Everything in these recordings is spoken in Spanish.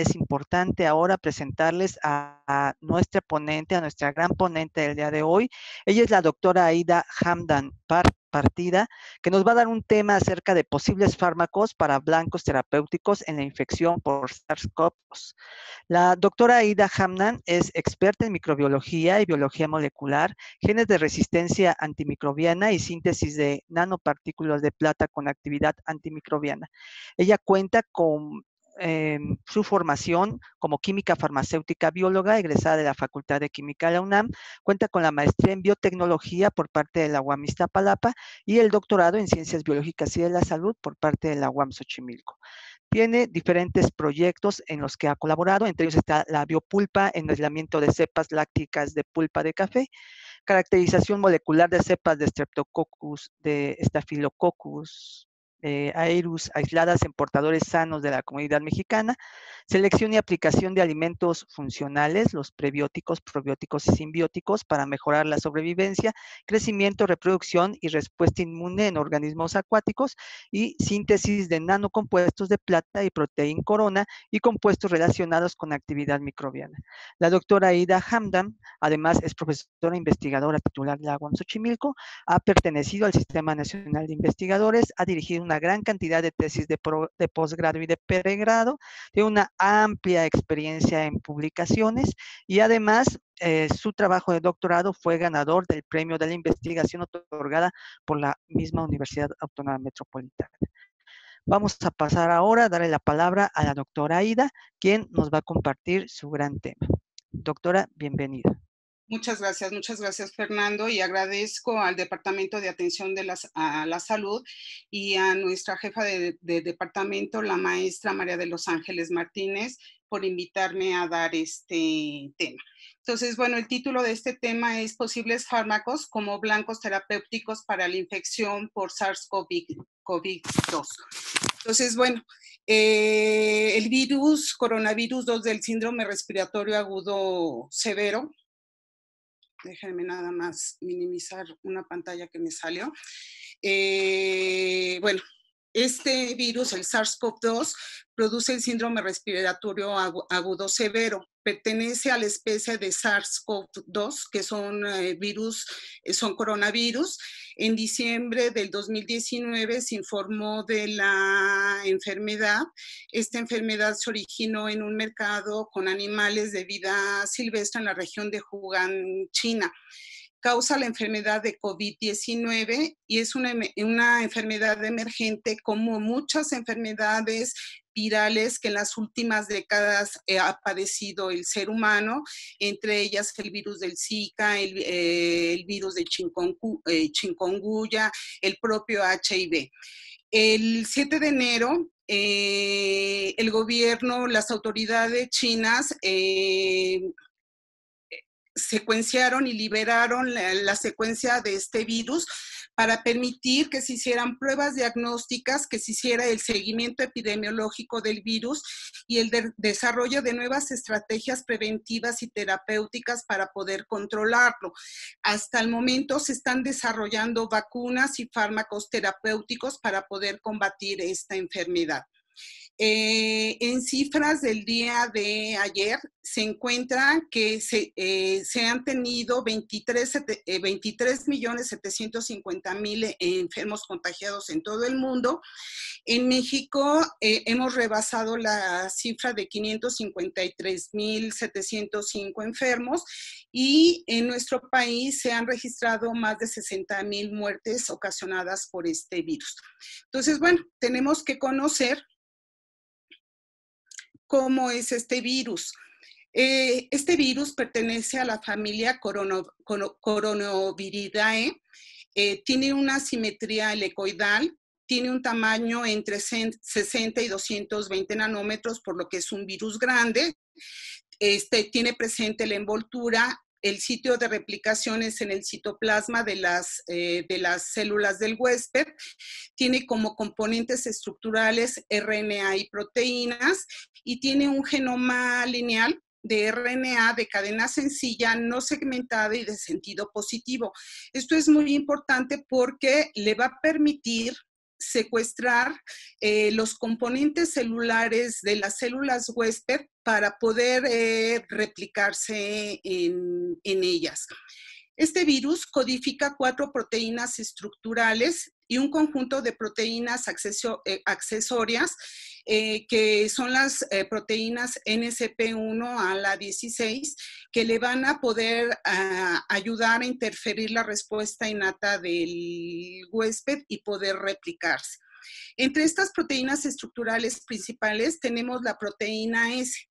es importante ahora presentarles a, nuestra ponente, a nuestra gran ponente del día de hoy. Ella es la doctora Aida Hamdan Partida, que nos va a dar un tema acerca de posibles fármacos para blancos terapéuticos en la infección por SARS-CoV. 2 La doctora Aida Hamdan es experta en microbiología y biología molecular, genes de resistencia antimicrobiana y síntesis de nanopartículas de plata con actividad antimicrobiana. Ella cuenta con Em, su formación como química farmacéutica bióloga, egresada de la Facultad de Química de la UNAM. Cuenta con la maestría en biotecnología por parte de la UAM Iztapalapa y el doctorado en ciencias biológicas y de la salud por parte de la UAM Xochimilco. Tiene diferentes proyectos en los que ha colaborado, entre ellos está la biopulpa en aislamiento de cepas lácticas de pulpa de café, caracterización molecular de cepas de Streptococcus, de Staphylococcus eh, Aerus aisladas en portadores sanos de la comunidad mexicana, selección y aplicación de alimentos funcionales, los prebióticos, probióticos y simbióticos para mejorar la sobrevivencia, crecimiento, reproducción y respuesta inmune en organismos acuáticos y síntesis de nanocompuestos de plata y proteín corona y compuestos relacionados con actividad microbiana. La doctora ida Hamdam, además es profesora investigadora titular de la UAM Xochimilco, ha pertenecido al Sistema Nacional de Investigadores, ha dirigido un una gran cantidad de tesis de, posgrado y de pregrado, tiene una amplia experiencia en publicaciones y además eh, su trabajo de doctorado fue ganador del premio de la investigación otorgada por la misma Universidad Autónoma Metropolitana. Vamos a pasar ahora a darle la palabra a la doctora Aida, quien nos va a compartir su gran tema. Doctora, bienvenida. Muchas gracias, muchas gracias Fernando y agradezco al Departamento de Atención de a la Salud y a nuestra jefa de, departamento, la maestra María de los Ángeles Martínez, por invitarme a dar este tema. Entonces, bueno, el título de este tema es posibles fármacos como blancos terapéuticos para la infección por SARS-CoV-2. Entonces, bueno, eh, el virus coronavirus 2 del síndrome respiratorio agudo severo déjenme nada más minimizar una pantalla que me salió. Eh, bueno, este virus, el SARS-CoV-2, produce el síndrome respiratorio agudo severo pertenece a la especie de SARS-CoV-2, que son eh, virus, eh, son coronavirus. En diciembre del 2019 se informó de la enfermedad. Esta enfermedad se originó en un mercado con animales de vida silvestre en la región de Wuhan, China causa la enfermedad de COVID-19 y es una, una, enfermedad emergente como muchas enfermedades virales que en las últimas décadas eh, ha padecido el ser humano, entre ellas el virus del Zika, el, eh, virus de chikungunya, eh, el propio HIV. El 7 de enero, el gobierno, las autoridades chinas secuenciaron y liberaron la secuencia de este virus para permitir que se hicieran pruebas diagnósticas, que se hiciera el seguimiento epidemiológico del virus y el desarrollo de nuevas estrategias preventivas y terapéuticas para poder controlarlo. Hasta el momento se están desarrollando vacunas y fármacos terapéuticos para poder combatir esta enfermedad. Eh, en cifras del día de ayer se encuentra que se, eh, han tenido 23, eh, enfermos contagiados en todo el mundo. En México hemos rebasado la cifra de 553 mil 705 enfermos y en nuestro país se han registrado más de 60 mil muertes ocasionadas por este virus. Entonces, bueno, tenemos que conocer cómo es este virus. Eh, este virus pertenece a la familia Coronoviridae. Coronaviridae, eh, tiene una simetría helicoidal, tiene un tamaño entre 60 y 220 nanómetros, por lo que es un virus grande. Este, tiene presente la envoltura el sitio de replicación es en el citoplasma de las, eh, de las células del huésped. Tiene como componentes estructurales RNA y proteínas y tiene un genoma lineal de RNA de cadena sencilla, no segmentada y de sentido positivo. Esto es muy importante porque le va a permitir secuestrar eh, los componentes celulares de las células huésped para poder eh, replicarse en ellas. Este virus codifica cuatro proteínas estructurales y un conjunto de proteínas eh, accesorias eh, que son las eh, proteínas ncp 1 a la 16, que le van a poder ah, ayudar a interferir la respuesta innata del huésped y poder replicarse. Entre estas proteínas estructurales principales tenemos la proteína S,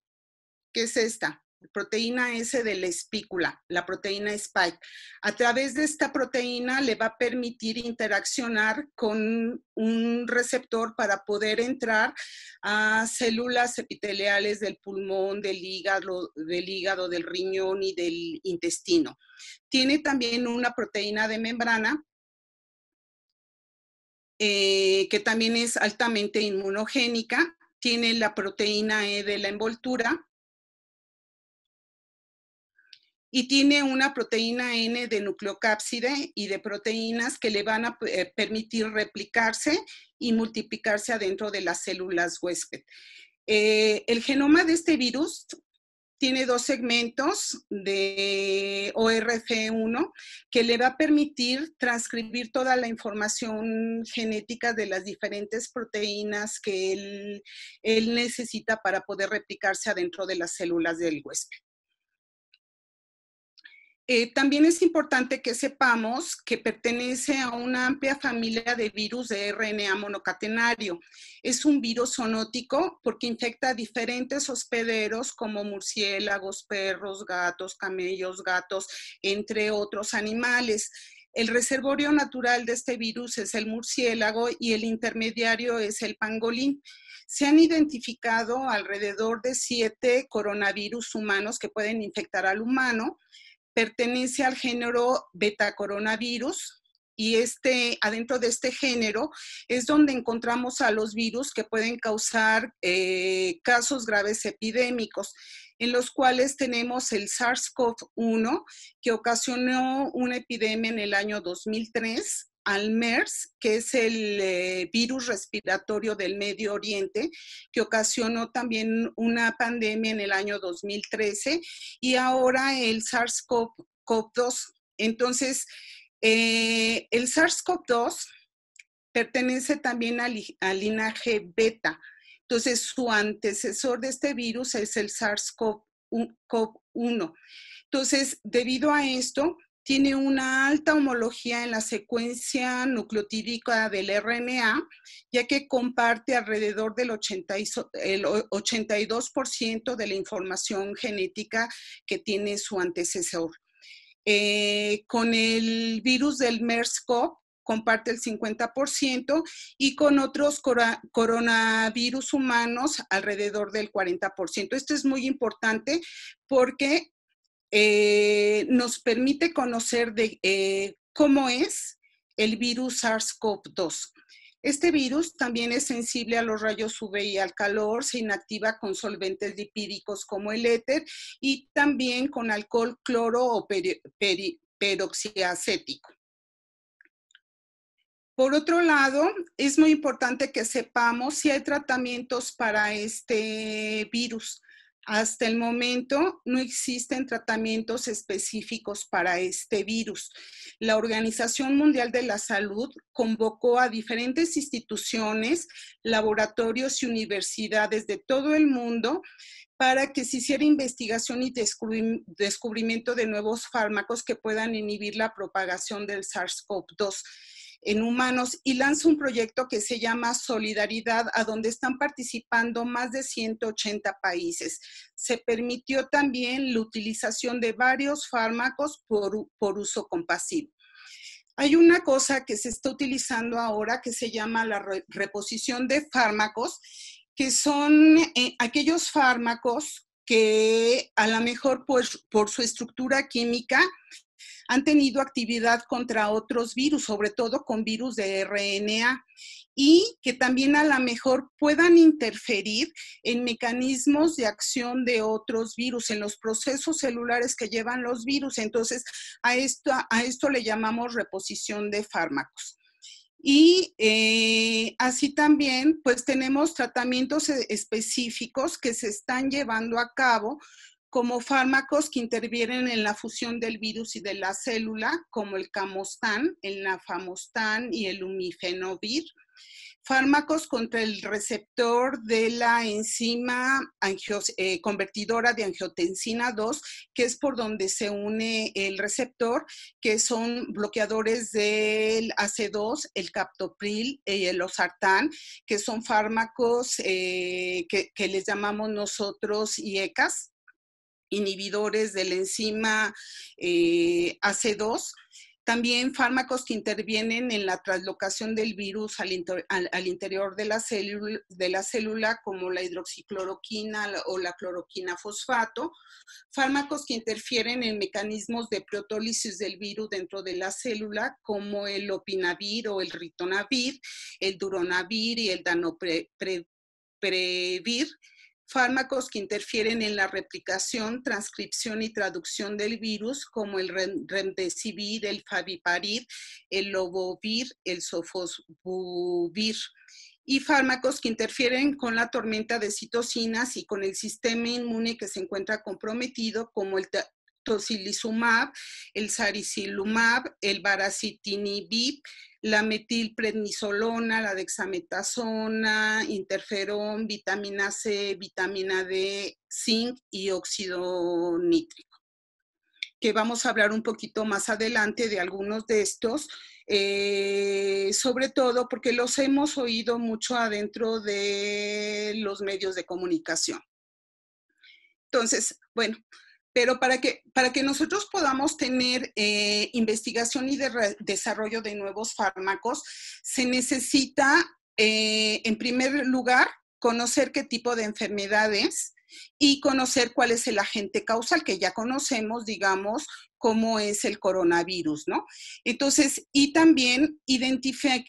que es esta, proteína S de la espícula, la proteína Spike. A través de esta proteína le va a permitir interaccionar con un receptor para poder entrar a células epiteliales del pulmón, del hígado, del hígado, del riñón y del intestino. Tiene también una proteína de membrana eh, que también es altamente inmunogénica. Tiene la proteína E de la envoltura, y tiene una proteína N de nucleocápside y de proteínas que le van a eh, permitir replicarse y multiplicarse adentro de las células huésped. Eh, el genoma de este virus tiene dos segmentos de ORF1 que le va a permitir transcribir toda la información genética de las diferentes proteínas que él, él necesita para poder replicarse adentro de las células del huésped. Eh, también es importante que sepamos que pertenece a una amplia familia de virus de RNA monocatenario. Es un virus zoonótico porque infecta a diferentes hospederos como murciélagos, perros, gatos, camellos, gatos, entre otros animales. El reservorio natural de este virus es el murciélago y el intermediario es el pangolín. Se han identificado alrededor de siete coronavirus humanos que pueden infectar al humano pertenece al género betacoronavirus y este, adentro de este género es donde encontramos a los virus que pueden causar eh, casos graves epidémicos, en los cuales tenemos el SARS-CoV-1, que ocasionó una epidemia en el año 2003, al MERS, que es el eh, virus respiratorio del Medio Oriente, que ocasionó también una pandemia en el año 2013, y ahora el SARS-CoV-2. Entonces, eh, el SARS-CoV-2 pertenece también al linaje beta. Entonces, su antecesor de este virus es el SARS-CoV-1. Entonces, debido a esto, tiene una alta homología en la secuencia nucleotídica del RNA, ya que comparte alrededor del 82% de la información genética que tiene su antecesor. Eh, con el virus del MERS-CoV comparte el 50% y con otros coronavirus humanos alrededor del 40%. Esto es muy importante porque eh, nos permite conocer de, eh, cómo es el virus SARS-CoV-2. Este virus también es sensible a los rayos UV y al calor, se inactiva con solventes lipídicos como el éter y también con alcohol, cloro o peroxiacético. Por otro lado, es muy importante que sepamos si hay tratamientos para este virus. Hasta el momento no existen tratamientos específicos para este virus. La Organización Mundial de la Salud convocó a diferentes instituciones, laboratorios y universidades de todo el mundo para que se hiciera investigación y descubrimiento de nuevos fármacos que puedan inhibir la propagación del SARS-CoV-2 en humanos y lanza un proyecto que se llama Solidaridad, a donde están participando más de 180 países. Se permitió también la utilización de varios fármacos por, por uso compasivo. Hay una cosa que se está utilizando ahora que se llama la reposición de fármacos, que son eh, aquellos fármacos que a lo mejor pues por su estructura química han tenido actividad contra otros virus, sobre todo con virus de RNA, y que también a lo mejor puedan interferir en mecanismos de acción de otros virus, en los procesos celulares que llevan los virus. Entonces, a esto, a esto le llamamos reposición de fármacos. Y eh, así también, pues tenemos tratamientos e-, específicos que se están llevando a cabo como fármacos que intervienen en la fusión del virus y de la célula, como el camostán, el nafamostán y el umifenovir, fármacos contra el receptor de la enzima eh, convertidora de angiotensina 2, que es por donde se une el receptor, que son bloqueadores del AC2, el captopril y el osartán, que son fármacos eh, que, que, les llamamos nosotros IECAS inhibidores de la enzima eh, AC2, también fármacos que intervienen en la traslocación del virus al, interior de la, célula, de la, célula, como la hidroxicloroquina o la cloroquina fosfato, fármacos que interfieren en mecanismos de protólisis del virus dentro de la célula, como el opinavir o el ritonavir, el duronavir y el danoprevir fármacos que interfieren en la replicación, transcripción y traducción del virus, como el remdesivir, el faviparir, el lobovir, el sofosbuvir y fármacos que interfieren con la tormenta de citocinas y con el sistema inmune que se encuentra comprometido, como el tocilizumab, el saricilumab, el baracitinibib, la metilprednisolona, la dexametasona, interferón, vitamina C, vitamina D, zinc y óxido nítrico. Que vamos a hablar un poquito más adelante de algunos de estos, eh, sobre todo porque los hemos oído mucho adentro de los medios de comunicación. Entonces, bueno, pero para que, para que nosotros podamos tener eh, investigación y desarrollo de nuevos fármacos, se necesita, eh, en primer lugar, conocer qué tipo de enfermedades y conocer cuál es el agente causal que ya conocemos, digamos, cómo es el coronavirus, ¿no? Entonces, y también identificar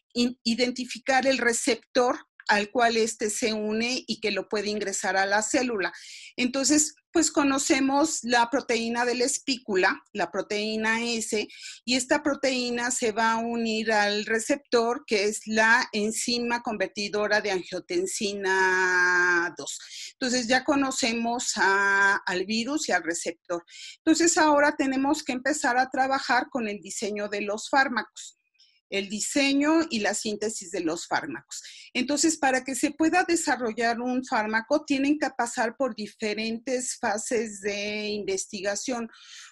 el receptor al cual éste se une y que lo puede ingresar a la célula. Entonces, pues conocemos la proteína de la espícula, la proteína S, y esta proteína se va a unir al receptor, que es la enzima convertidora de angiotensina 2. Entonces ya conocemos al virus y al receptor. Entonces ahora tenemos que empezar a trabajar con el diseño de los fármacos el diseño y la síntesis de los fármacos. Entonces, para que se pueda desarrollar un fármaco, tienen que pasar por diferentes fases de investigación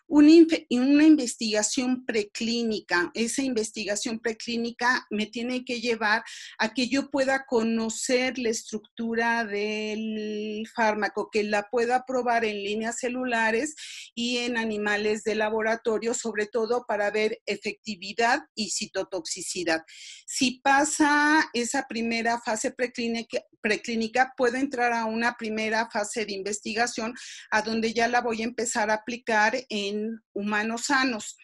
una, una investigación preclínica. Esa investigación preclínica me tiene que llevar a que yo pueda conocer la estructura del fármaco, que la pueda probar en líneas celulares y en animales de laboratorio, sobre todo para ver efectividad y citotoxicidad. Si pasa esa primera fase preclínica, preclínica puedo entrar a una primera fase de investigación a donde ya la voy a empezar a aplicar en humanos sanos.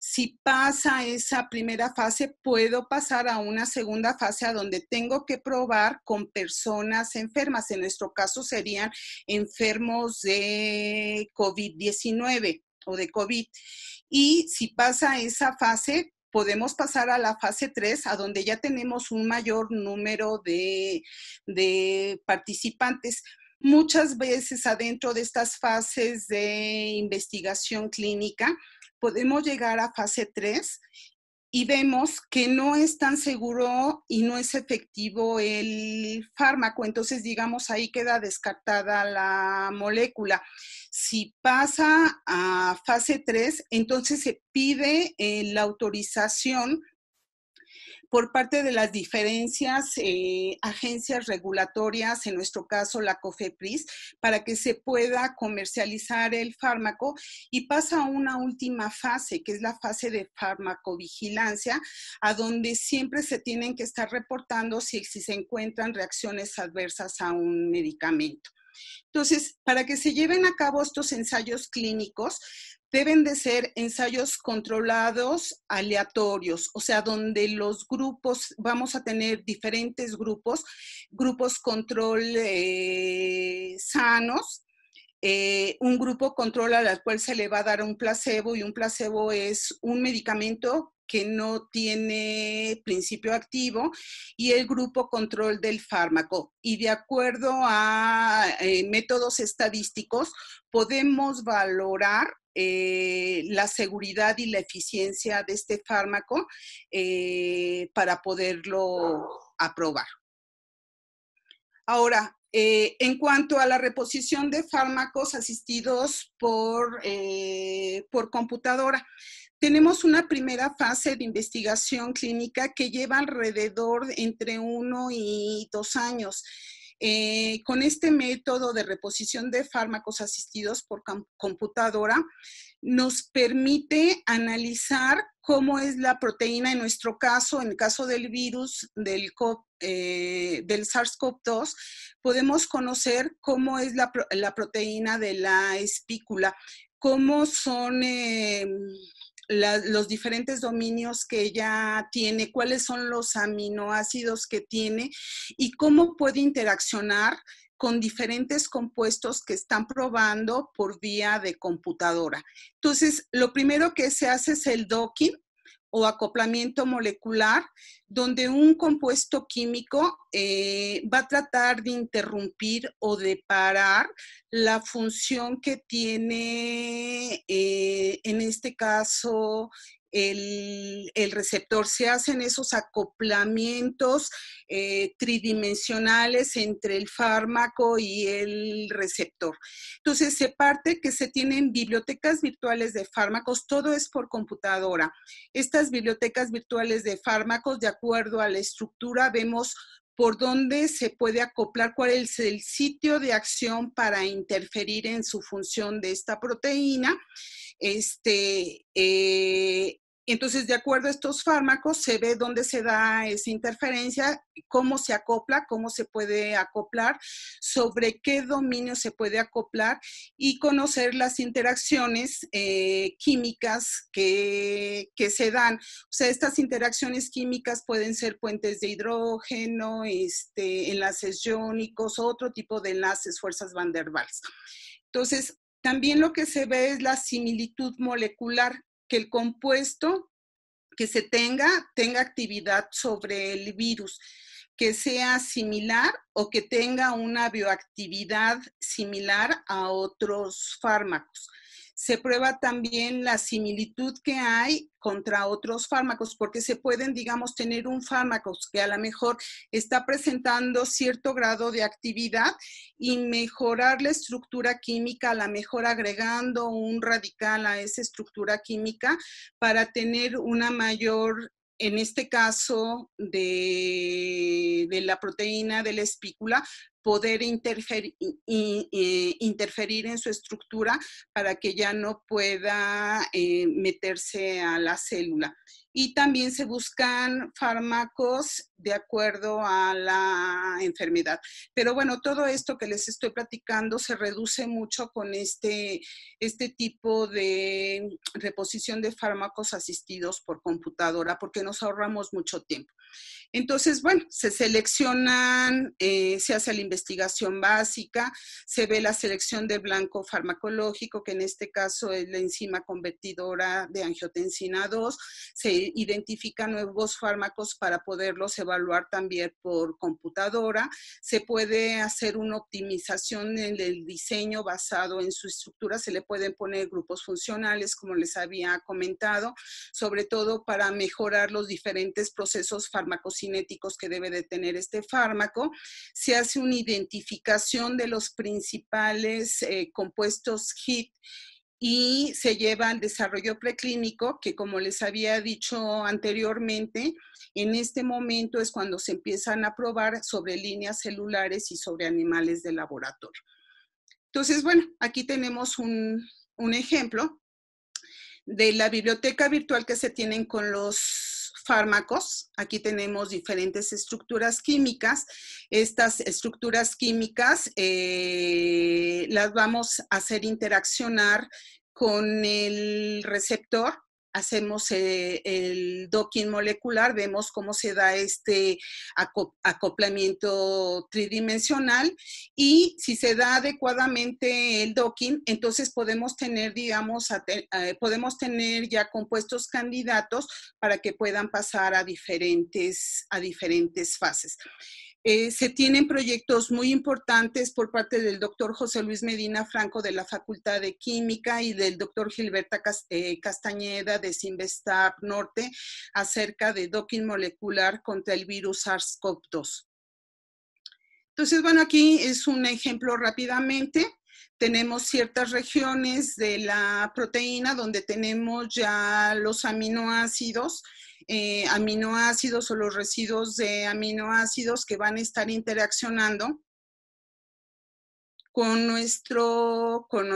Si pasa esa primera fase, puedo pasar a una segunda fase a donde tengo que probar con personas enfermas. En nuestro caso serían enfermos de COVID-19 o de COVID. Y si pasa esa fase, podemos pasar a la fase 3, a donde ya tenemos un mayor número de, de participantes Muchas veces adentro de estas fases de investigación clínica podemos llegar a fase 3 y vemos que no es tan seguro y no es efectivo el fármaco. Entonces, digamos, ahí queda descartada la molécula. Si pasa a fase 3, entonces se pide eh, la autorización por parte de las diferencias eh, agencias regulatorias, en nuestro caso la COFEPRIS, para que se pueda comercializar el fármaco y pasa a una última fase, que es la fase de farmacovigilancia, a donde siempre se tienen que estar reportando si, si se encuentran reacciones adversas a un medicamento. Entonces, para que se lleven a cabo estos ensayos clínicos, deben de ser ensayos controlados, aleatorios, o sea, donde los grupos, vamos a tener diferentes grupos, grupos control eh, sanos. Eh, un grupo control al cual se le va a dar un placebo y un placebo es un medicamento que no tiene principio activo y el grupo control del fármaco. Y de acuerdo a eh, métodos estadísticos, podemos valorar eh, la seguridad y la eficiencia de este fármaco eh, para poderlo aprobar. Ahora, eh, en cuanto a la reposición de fármacos asistidos por, por computadora, tenemos una primera fase de investigación clínica que lleva alrededor entre uno y dos años. Eh, con este método de reposición de fármacos asistidos por computadora, nos permite analizar cómo es la proteína en nuestro caso, en el caso del virus del, eh, SARS-CoV-2, podemos conocer cómo es la, proteína de la espícula, cómo son em, los diferentes dominios que ella tiene, cuáles son los aminoácidos que tiene y cómo puede interaccionar con diferentes compuestos que están probando por vía de computadora. Entonces, lo primero que se hace es el docking o acoplamiento molecular, donde un compuesto químico eh, va a tratar de interrumpir o de parar la función que tiene, eh, en este caso, el, receptor. Se hacen esos acoplamientos eh, tridimensionales entre el fármaco y el receptor. Entonces, se parte que se tienen bibliotecas virtuales de fármacos, todo es por computadora. Estas bibliotecas virtuales de fármacos, de acuerdo a la estructura, vemos por dónde se puede acoplar, cuál es el sitio de acción para interferir en su función de esta proteína este, eh, entonces, de acuerdo a estos fármacos, se ve dónde se da esa interferencia, cómo se acopla, cómo se puede acoplar, sobre qué dominio se puede acoplar y conocer las interacciones eh, químicas que, se dan. O sea, estas interacciones químicas pueden ser puentes de hidrógeno, este, enlaces iónicos, otro tipo de enlaces, fuerzas van der Waals. Entonces, también lo que se ve es la similitud molecular, que el compuesto que se tenga tenga actividad sobre el virus, que sea similar o que tenga una bioactividad similar a otros fármacos se prueba también la similitud que hay contra otros fármacos, porque se pueden, digamos, tener un fármaco que a lo mejor está presentando cierto grado de actividad y mejorar la estructura química, a lo mejor agregando un radical a esa estructura química para tener una mayor en este caso de, de, la proteína de la espícula, poder interferir, eh, interferir en su estructura para que ya no pueda eh, meterse a la célula y también se buscan fármacos de acuerdo a la enfermedad. Pero bueno, todo esto que les estoy platicando se reduce mucho con este, este tipo de reposición de fármacos asistidos por computadora porque nos ahorramos mucho tiempo. Entonces, bueno, se seleccionan, eh, se hace la investigación básica, se ve la selección de blanco farmacológico, que en este caso es la enzima convertidora de angiotensina 2, se identifica nuevos fármacos para poderlos evaluar también por computadora. Se puede hacer una optimización en el diseño basado en su estructura. Se le pueden poner grupos funcionales, como les había comentado, sobre todo para mejorar los diferentes procesos farmacocinéticos que debe de tener este fármaco. Se hace una identificación de los principales eh, compuestos HIT y se lleva al desarrollo preclínico, que como les había dicho anteriormente, en este momento es cuando se empiezan a probar sobre líneas celulares y sobre animales de laboratorio. Entonces, bueno, aquí tenemos un, un ejemplo de la biblioteca virtual que se tienen con los fármacos. Aquí tenemos diferentes estructuras químicas. Estas estructuras químicas eh, las vamos a hacer interaccionar con el receptor hacemos eh, el docking molecular, vemos cómo se da este acoplamiento tridimensional y si se da adecuadamente el docking, entonces podemos tener, digamos, eh, podemos tener ya compuestos candidatos para que puedan pasar a diferentes, a diferentes fases. Eh, se tienen proyectos muy importantes por parte del doctor José Luis Medina Franco de la Facultad de Química y del doctor Gilberta eh, Castañeda de Sinvestar Norte acerca de docking molecular contra el virus SARS-CoV-2. Entonces, bueno, aquí es un ejemplo rápidamente tenemos ciertas regiones de la proteína donde tenemos ya los aminoácidos, eh, aminoácidos o los residuos de aminoácidos que van a estar interaccionando con nuestro, con,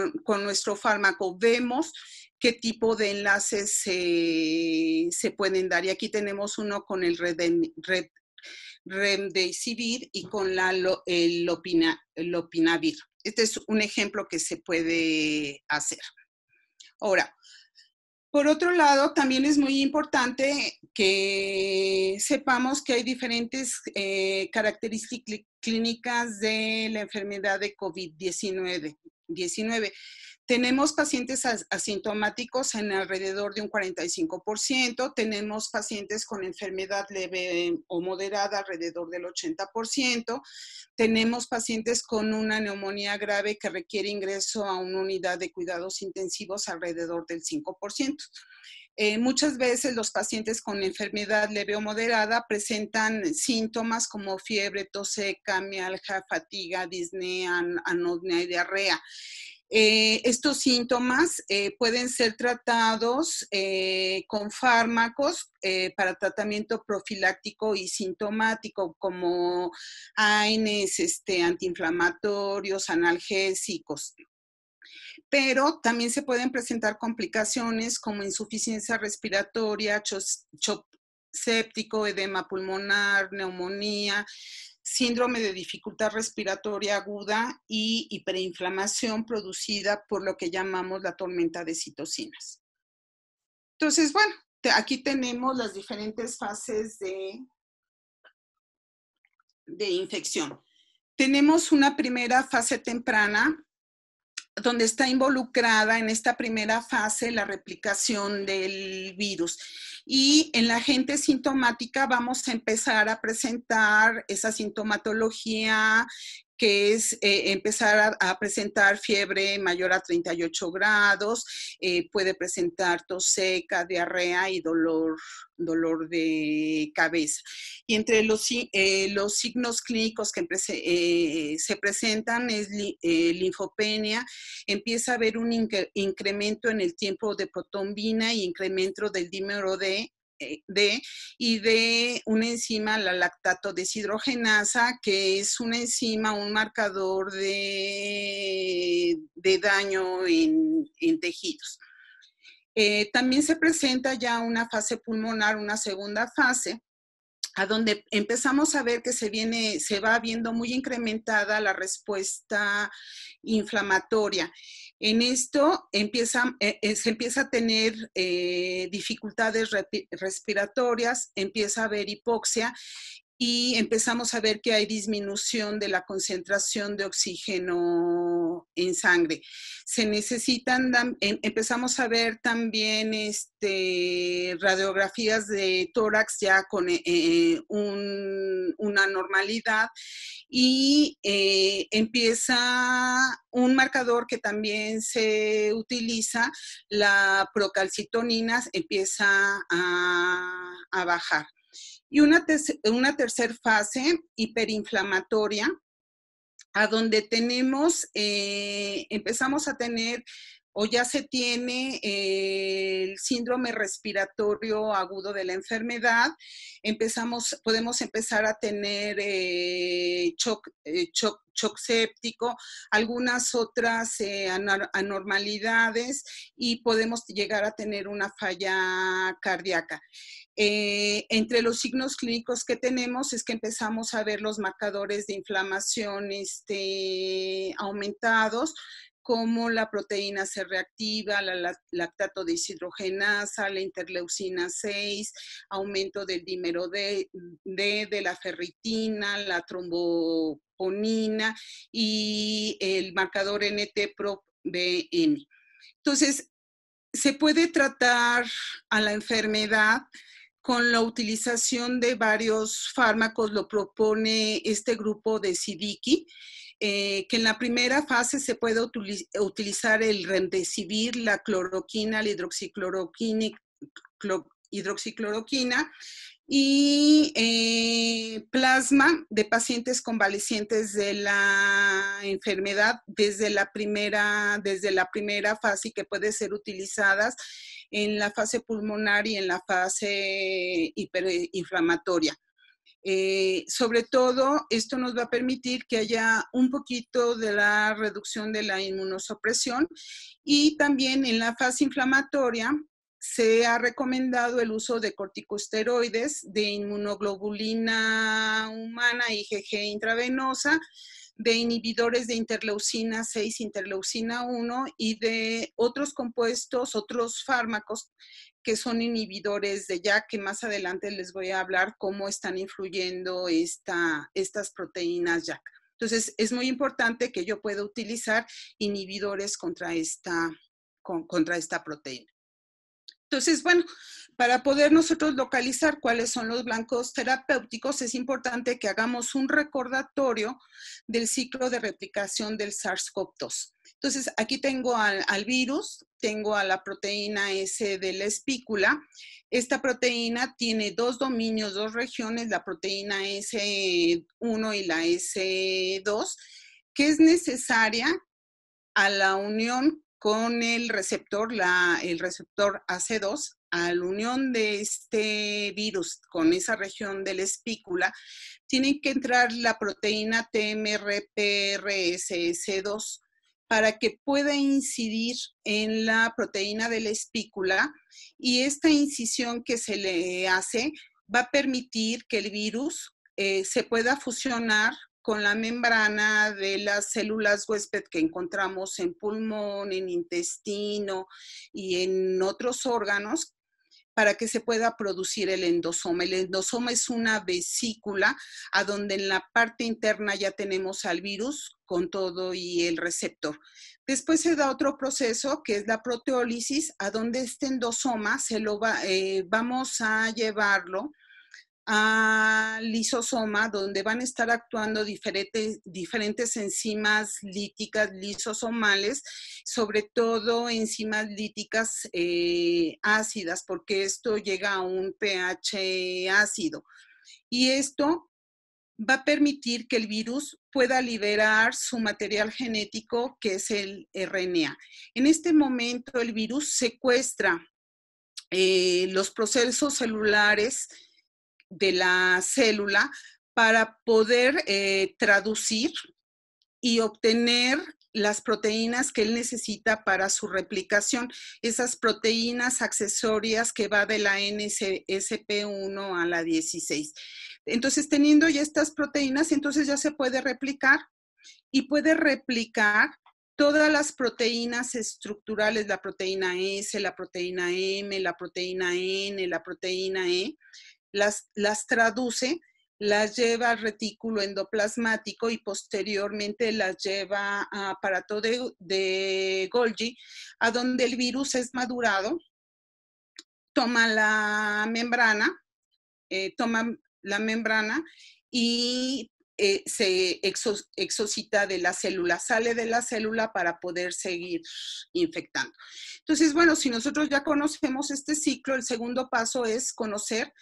nuestro fármaco. Vemos qué tipo de enlaces se pueden dar. Y aquí tenemos uno con el red, remdesivir y con la el lopinavir. Este es un ejemplo que se puede hacer. Ahora, por otro lado, también es muy importante que sepamos que hay diferentes eh, características clínicas de la enfermedad de COVID-19. Tenemos pacientes asintomáticos en alrededor de un 45%, tenemos pacientes con enfermedad leve o moderada alrededor del 80%, tenemos pacientes con una neumonía grave que requiere ingreso a una unidad de cuidados intensivos alrededor del 5%. Eh, muchas veces los pacientes con enfermedad leve o moderada presentan síntomas como fiebre, tos seca, mialgia, fatiga, disnea, anodnia y diarrea. Eh, estos síntomas eh, pueden ser tratados eh, con fármacos para tratamiento profiláctico y sintomático, como AINs, este, antiinflamatorios, analgésicos. Pero también se pueden presentar complicaciones como insuficiencia respiratoria, séptico, edema pulmonar, neumonía, síndrome de dificultad respiratoria aguda y hiperinflamación producida por lo que llamamos la tormenta de citocinas. Entonces, bueno, aquí tenemos las diferentes fases de, de infección. Tenemos una primera fase temprana donde está involucrada en esta primera fase la replicación del virus. Y en la gente sintomática vamos a empezar a presentar esa sintomatología que es eh, empezar a, presentar fiebre mayor a 38 grados, eh, puede presentar tos seca, diarrea y dolor, dolor de cabeza. Y entre los, eh, los signos clínicos que se presentan es linfopenia, empieza a haber un incremento en el tiempo de protombina y incremento del dímero D eh, y de una enzima, la lactato deshidrogenasa, que es una enzima, un marcador de, de daño en, tejidos. Eh, también se presenta ya una fase pulmonar, una segunda fase, a donde empezamos a ver que se viene, se va viendo muy incrementada la respuesta inflamatoria. En esto empieza, eh, eh, se empieza a tener eh, dificultades respiratorias, empieza a haber hipoxia y empezamos a ver que hay disminución de la concentración de oxígeno en sangre. Se necesitan, em, empezamos a ver también este, radiografías de tórax ya con eh, eh, una normalidad y eh, empieza un marcador que también se utiliza, la procalcitonina empieza a, a bajar. Y una, tercera fase hiperinflamatoria, a donde tenemos, eh, empezamos a tener o ya se tiene eh, el síndrome respiratorio agudo de la enfermedad, empezamos, podemos empezar a tener eh, shock, eh, séptico, algunas otras anormalidades y podemos llegar a tener una falla cardíaca. Eh, entre los signos clínicos que tenemos es que empezamos a ver los marcadores de inflamación este, aumentados, como la proteína C reactiva, la lactato deshidrogenasa, la interleucina 6, aumento del dímero D, de la ferritina, la tromboponina y el marcador NT-proBN. Entonces, se puede tratar a la enfermedad con la utilización de varios fármacos, lo propone este grupo de Sidiki, eh, que en la primera fase se puede utilizar el remdesivir, la cloroquina, la hidroxicloroquina, y eh, plasma de pacientes convalecientes de la enfermedad desde la primera, desde la primera fase que puede ser utilizadas en la fase pulmonar y en la fase hiperinflamatoria. Eh, sobre todo, esto nos va a permitir que haya un poquito de la reducción de la inmunosupresión y también en la fase inflamatoria se ha recomendado el uso de corticosteroides, de inmunoglobulina humana, IgG intravenosa, de inhibidores de interleucina 6, interleucina 1 y de otros compuestos, otros fármacos que son inhibidores de JAK que más adelante les voy a hablar cómo están influyendo esta, estas proteínas JAK. Entonces, es muy importante que yo pueda utilizar inhibidores contra esta, contra esta proteína. Entonces, bueno, para poder nosotros localizar cuáles son los blancos terapéuticos, es importante que hagamos un recordatorio del ciclo de replicación del SARS-CoV-2. Entonces, aquí tengo al, virus, tengo a la proteína S de la espícula. Esta proteína tiene dos dominios, dos regiones, la proteína S1 y la S2, que es necesaria a la unión con el receptor, el receptor AC2, a la unión de este virus con esa región de la espícula, tiene que entrar la proteína TMRPRSS2 para que pueda incidir en la proteína de la espícula y esta incisión que se le hace va a permitir que el virus eh, se pueda fusionar con la membrana de las células huésped que encontramos en pulmón, en intestino y en otros órganos para que se pueda producir el endosoma. El endosoma es una vesícula a donde en la parte interna ya tenemos al virus con todo y el receptor. Después se da otro proceso que es la proteólisis, a donde este endosoma se lo va, eh, vamos a llevarlo a lisosoma, donde van a estar actuando diferentes, diferentes enzimas líticas lisosomales, sobre todo enzimas líticas eh, ácidas, porque esto llega a un pH ácido. Y esto va a permitir que el virus pueda liberar su material genético, que es el RNA. En este momento, el virus secuestra eh, los procesos celulares, de la célula para poder eh, traducir y obtener las proteínas que él necesita para su replicación, esas proteínas accesorias que va de la NSP1 a la 16. Entonces, teniendo ya estas proteínas, entonces ya se puede replicar y puede replicar todas las proteínas estructurales, la proteína S, la proteína M, la proteína N, la proteína E, las, traduce, las lleva al retículo endoplasmático y posteriormente las lleva a aparato de, Golgi, a donde el virus es madurado, toma la membrana, eh, toma la membrana y eh, se exocita de la célula, sale de la célula para poder seguir infectando. Entonces, bueno, si nosotros ya conocemos este ciclo, el segundo paso es conocer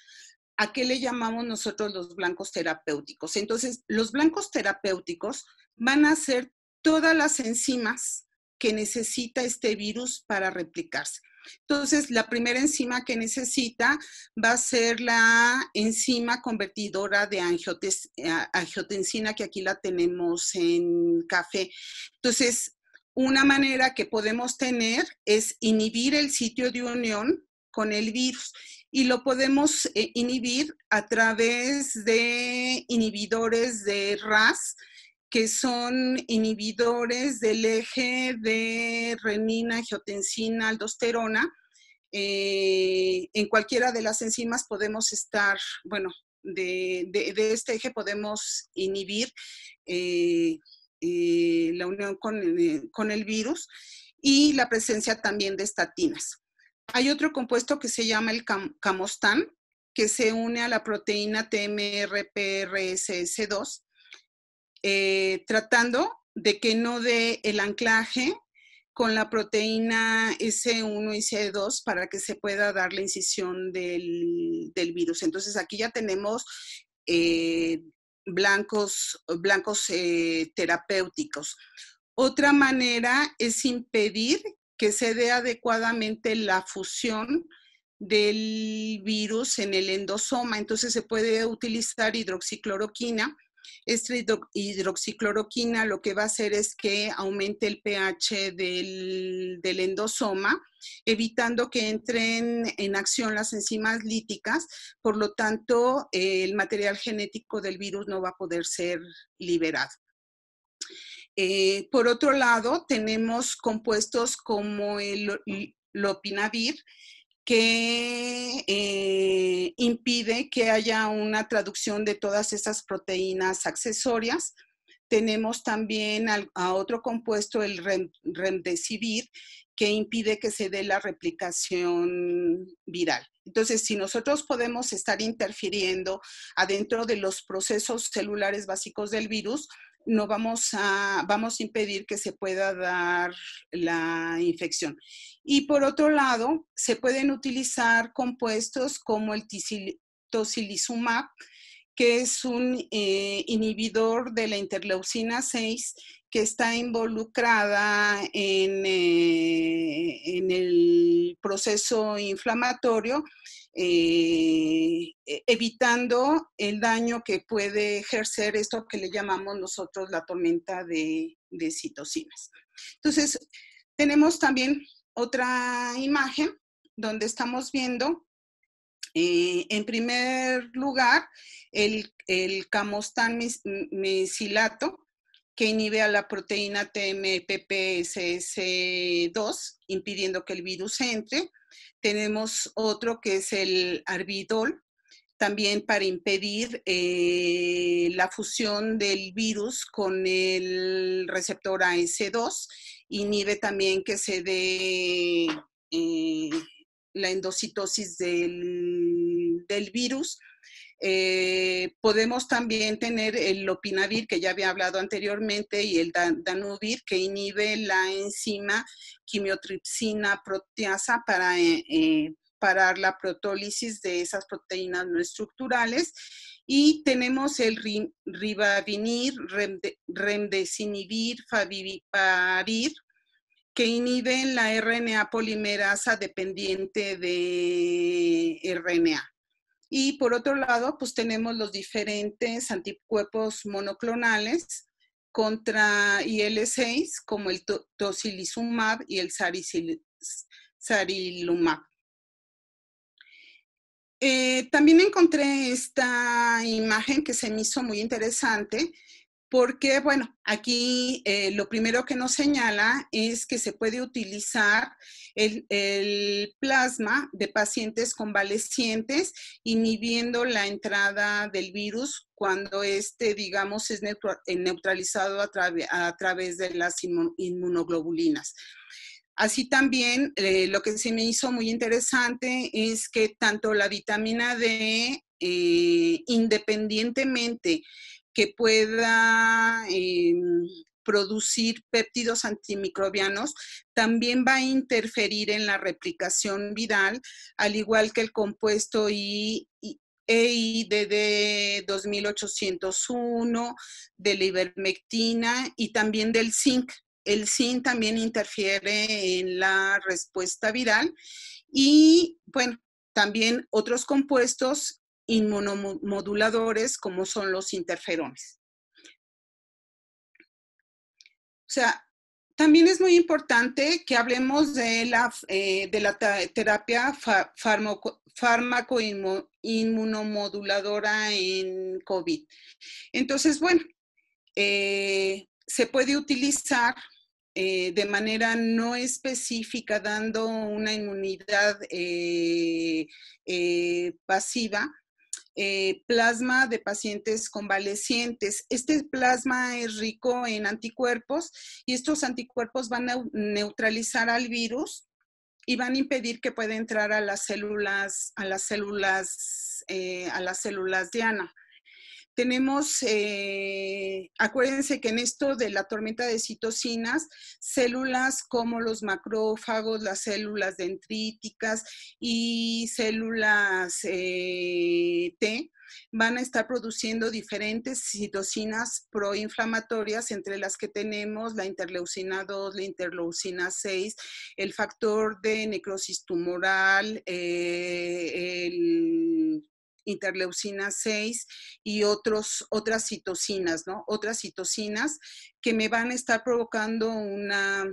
¿a qué le llamamos nosotros los blancos terapéuticos? Entonces, los blancos terapéuticos van a ser todas las enzimas que necesita este virus para replicarse. Entonces, la primera enzima que necesita va a ser la enzima convertidora de angiotensina, que aquí la tenemos en café. Entonces, una manera que podemos tener es inhibir el sitio de unión con el virus y lo podemos eh, inhibir a través de inhibidores de RAS, que son inhibidores del eje de renina, geotensina, aldosterona. Eh, en cualquiera de las enzimas podemos estar, bueno, de, este eje podemos inhibir eh, la unión con el virus y la presencia también de estatinas. Hay otro compuesto que se llama el camostán, que se une a la proteína TMRPRSS2, eh, tratando de que no dé el anclaje con la proteína S1 y C2 para que se pueda dar la incisión del, virus. Entonces aquí ya tenemos eh, blancos, blancos eh, terapéuticos. Otra manera es impedir que se dé adecuadamente la fusión del virus en el endosoma. Entonces se puede utilizar hidroxicloroquina. Esta hidroxicloroquina lo que va a hacer es que aumente el pH del, del endosoma, evitando que entren en acción las enzimas líticas. Por lo tanto, eh, el material genético del virus no va a poder ser liberado. Eh, por otro lado, tenemos compuestos como el lopinavir, que eh, impide que haya una traducción de todas esas proteínas accesorias. Tenemos también a otro compuesto, el rem, que impide que se dé la replicación viral. Entonces, si nosotros podemos estar interfiriendo adentro de los procesos celulares básicos del virus, no vamos a, impedir que se pueda dar la infección. Y por otro lado, se pueden utilizar compuestos como el tocilizumab, que es un eh, inhibidor de la interleucina 6 que está involucrada en eh, el proceso inflamatorio eh, eh, evitando el daño que puede ejercer esto que le llamamos nosotros la tormenta de, citocinas. Entonces, tenemos también otra imagen donde estamos viendo eh, en primer lugar, el, el camostán mesilato que inhibe a la proteína TMPPSS2, impidiendo que el virus entre. Tenemos otro que es el arbidol, también para impedir eh, la fusión del virus con el receptor AS2, inhibe también que se dé eh, la endocitosis del virus eh, podemos también tener el lopinavir, que ya había hablado anteriormente, y el danuvir danubir, que inhibe la enzima quimiotripsina proteasa para eh, eh, parar la protólisis de esas proteínas no estructurales. Y tenemos el ribavinir, remdesinibir, faviviparir que inhiben la RNA polimerasa dependiente de RNA. Y por otro lado, pues tenemos los diferentes anticuerpos monoclonales contra IL-6, como el tocilizumab y el sarilumab. Eh, también encontré esta imagen que se me hizo muy interesante, porque, bueno, aquí eh, lo primero que nos señala es que se puede utilizar el, plasma de pacientes convalecientes inhibiendo la entrada del virus cuando este, digamos, es neutralizado a, a través de las inmunoglobulinas. Así también, eh, lo que se me hizo muy interesante es que tanto la vitamina D, eh, independientemente que pueda em, producir péptidos antimicrobianos, también va a interferir en la replicación viral, al igual que el compuesto EIDD 2801, de la ivermectina y también del zinc. El zinc también interfiere en la respuesta viral y, bueno, también otros compuestos inmunomoduladores como son los interferones. O sea, también es muy importante que hablemos de la, eh, terapia fármaco-inmunomoduladora en COVID. Entonces, bueno, eh, se puede utilizar eh, de manera no específica, dando una inmunidad pasiva eh, plasma de pacientes convalecientes. Este plasma es rico en anticuerpos y estos anticuerpos van a neutralizar al virus y van a impedir que pueda entrar a las células, a las células, eh, a las células Diana. Tenemos, eh, acuérdense que en esto de la tormenta de citocinas, células como los macrófagos, las células dendríticas y células eh, T, van a estar produciendo diferentes citocinas proinflamatorias, entre las que tenemos la interleucina 2, la interleucina 6, el factor de necrosis tumoral, eh, el interleucina 6 y otros, otras citocinas, ¿no? Otras citocinas que me van a estar provocando una,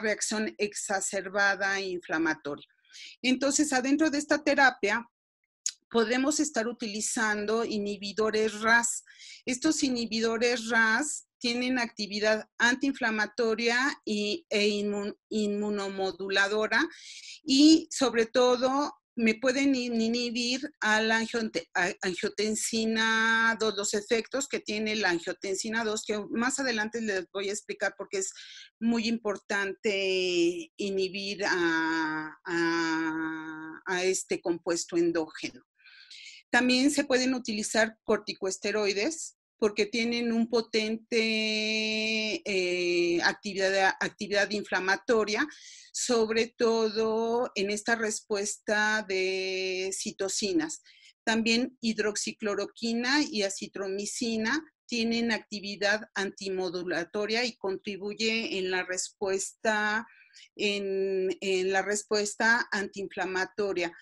reacción exacerbada e inflamatoria. Entonces, adentro de esta terapia, podemos estar utilizando inhibidores RAS. Estos inhibidores RAS tienen actividad antiinflamatoria e inmunomoduladora y sobre todo me pueden inhibir a la angiotensina 2, los efectos que tiene la angiotensina 2, que más adelante les voy a explicar porque es muy importante inhibir a, a este compuesto endógeno. También se pueden utilizar corticoesteroides porque tienen un potente eh, actividad, actividad inflamatoria, sobre todo en esta respuesta de citocinas. También hidroxicloroquina y acitromicina tienen actividad antimodulatoria y contribuye en la respuesta en, la respuesta antiinflamatoria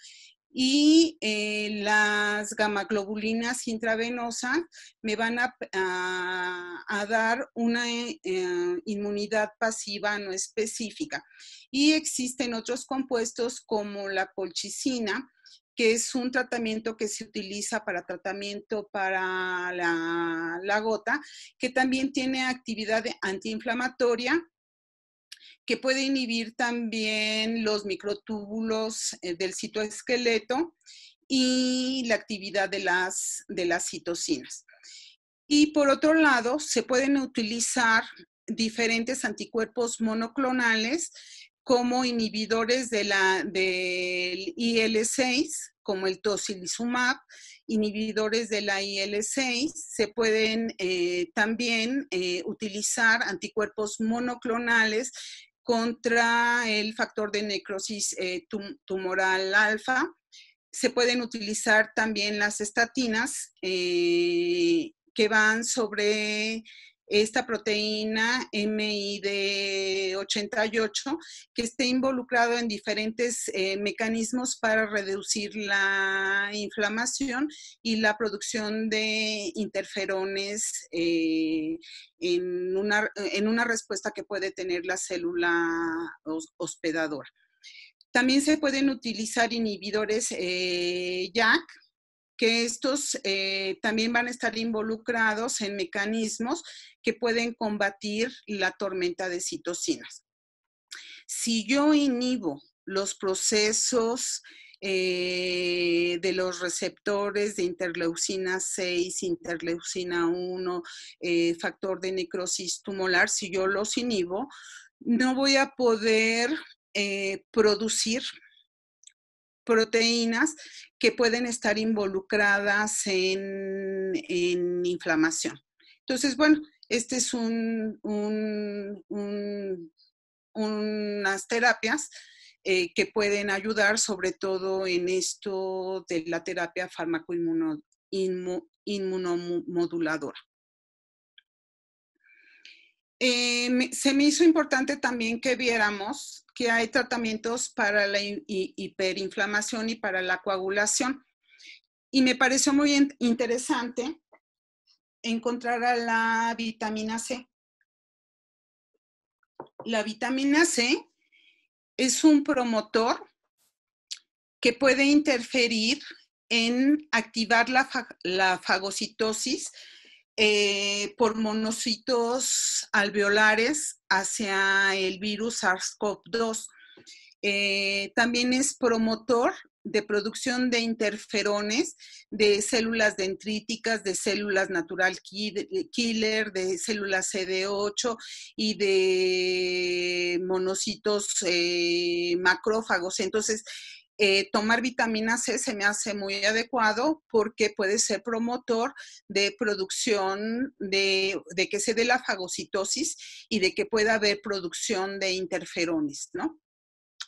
y eh, las gamaglobulinas intravenosas me van a, dar una eh, eh, inmunidad pasiva no específica. Y existen otros compuestos como la colchicina, que es un tratamiento que se utiliza para tratamiento para la gota, que también tiene actividad antiinflamatoria que puede inhibir también los microtúbulos eh, del citoesqueleto y la actividad de las, de las citocinas. Y por otro lado, se pueden utilizar diferentes anticuerpos monoclonales como inhibidores de la, del IL-6, como el tocilizumab, inhibidores de la IL-6. Se pueden eh, también eh, utilizar anticuerpos monoclonales contra el factor de necrosis eh, tumoral alfa. Se pueden utilizar también las estatinas eh, que van sobre esta proteína MID88 que esté involucrado en diferentes eh, mecanismos para reducir la inflamación y la producción de interferones eh, en, una, respuesta que puede tener la célula hospedadora. También se pueden utilizar inhibidores eh, que estos eh, también van a estar involucrados en mecanismos que pueden combatir la tormenta de citocinas. Si yo inhibo los procesos eh, de los receptores de interleucina 6, interleucina 1, eh, factor de necrosis tumular, si yo los inhibo, no voy a poder producir proteínas que pueden estar involucradas en, inflamación. Entonces, bueno, este es un, unas terapias eh, que pueden ayudar sobre todo en esto de la terapia farmacoinmunomoduladora. Eh, se me hizo importante también que viéramos que hay tratamientos para la hiperinflamación y para la coagulación. Y me pareció muy interesante encontrar a la vitamina C. La vitamina C es un promotor que puede interferir en activar la fagocitosis eh, por monocitos alveolares hacia el virus SARS-CoV-2. Eh, también es promotor de producción de interferones, de células dendríticas, de células natural killer, de células CD8 y de monocitos eh, macrófagos. Entonces, eh, tomar vitamina C se me hace muy adecuado porque puede ser promotor de producción de, de que se dé la fagocitosis y de que pueda haber producción de interferones, ¿no?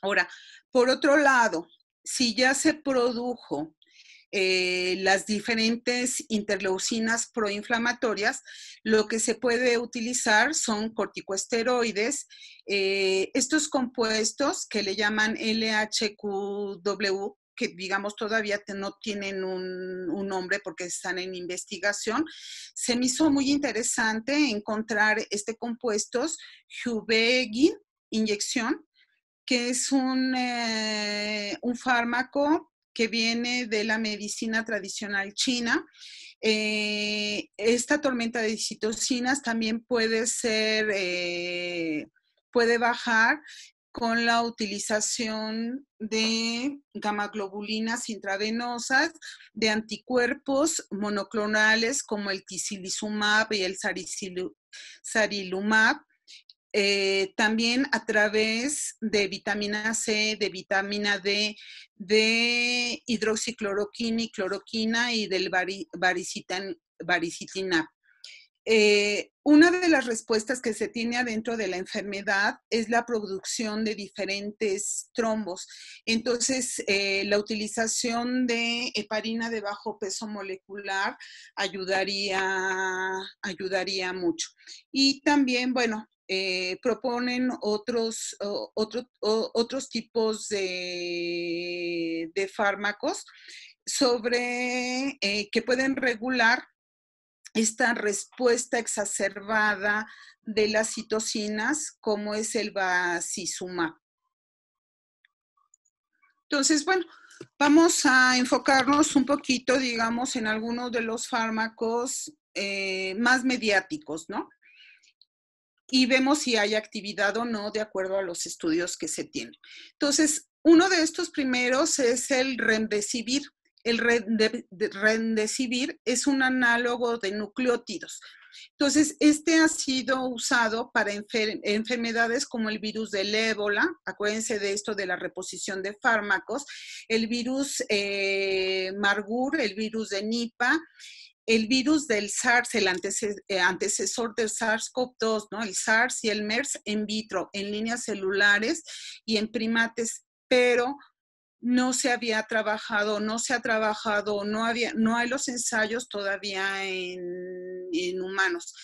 Ahora, por otro lado, si ya se produjo eh, las diferentes interleucinas proinflamatorias, lo que se puede utilizar son corticoesteroides, eh, estos compuestos que le llaman LHQW, que digamos todavía no tienen un, nombre porque están en investigación, se me hizo muy interesante encontrar este compuesto, Juvegin, inyección, que es un, eh, un fármaco que viene de la medicina tradicional china. Eh, esta tormenta de citocinas también puede ser, eh, puede bajar con la utilización de gamaglobulinas intravenosas, de anticuerpos monoclonales como el tisilizumab y el sarilumab, eh, también a través de vitamina C, de vitamina D, de hidroxicloroquina y cloroquina y del baricitina. Eh, una de las respuestas que se tiene adentro de la enfermedad es la producción de diferentes trombos. Entonces, eh, la utilización de heparina de bajo peso molecular ayudaría, ayudaría mucho. Y también, bueno, eh, proponen otros, otros tipos de, fármacos sobre eh, que pueden regular esta respuesta exacerbada de las citocinas, como es el vacizumab. Entonces, bueno, vamos a enfocarnos un poquito, digamos, en algunos de los fármacos eh, más mediáticos, ¿no? y vemos si hay actividad o no de acuerdo a los estudios que se tienen. Entonces, uno de estos primeros es el rendecibir El rendecibir es un análogo de nucleótidos. Entonces, este ha sido usado para enfermedades como el virus del ébola, acuérdense de esto de la reposición de fármacos, el virus eh, Margur, el virus de Nipa, el virus del SARS, el eh, antecesor del SARS-CoV-2, ¿no? El SARS y el MERS en vitro, en líneas celulares y en primates, pero no se había trabajado, no se ha trabajado, no, había, no hay los ensayos todavía en humanos.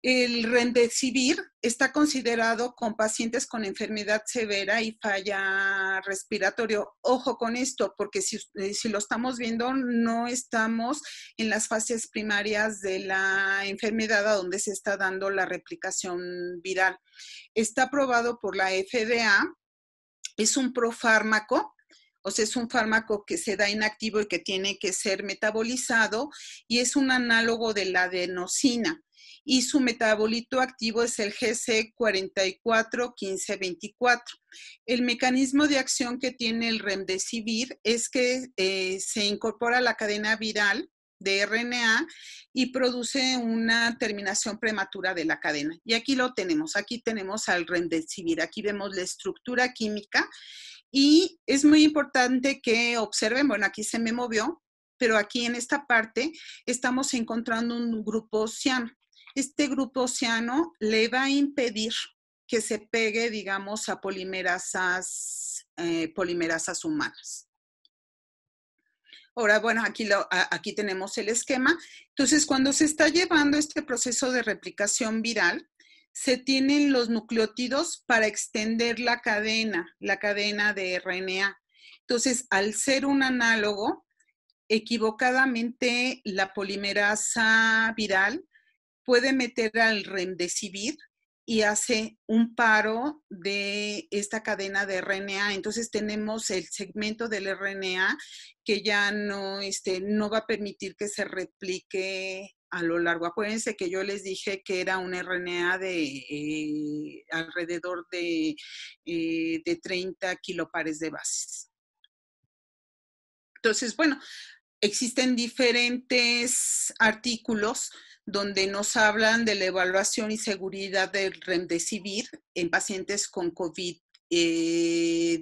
El rendecibir está considerado con pacientes con enfermedad severa y falla respiratorio. Ojo con esto, porque si, eh, si, lo estamos viendo, no estamos en las fases primarias de la enfermedad a donde se está dando la replicación viral. Está aprobado por la FDA, es un profármaco o sea, es un fármaco que se da inactivo y que tiene que ser metabolizado y es un análogo de la adenosina y su metabolito activo es el GC441524. El mecanismo de acción que tiene el remdesivir es que eh, se incorpora a la cadena viral de RNA y produce una terminación prematura de la cadena. Y aquí lo tenemos, aquí tenemos al remdesivir, aquí vemos la estructura química y es muy importante que observen, bueno, aquí se me movió, pero aquí en esta parte estamos encontrando un grupo cian este grupo oceano le va a impedir que se pegue, digamos, a polimerasas, eh, polimerasas humanas. Ahora, bueno, aquí, aquí tenemos el esquema. Entonces, cuando se está llevando este proceso de replicación viral, se tienen los nucleótidos para extender la cadena, la cadena de RNA. Entonces, al ser un análogo, equivocadamente la polimerasa viral puede meter al remdesivir y hace un paro de esta cadena de RNA. Entonces tenemos el segmento del RNA que ya no, este, no va a permitir que se replique a lo largo. Acuérdense que yo les dije que era un RNA de eh, alrededor de, eh, de 30 kilopares de bases. Entonces, bueno, existen diferentes artículos donde nos hablan de la evaluación y seguridad del remdesivir en pacientes con COVID. 19.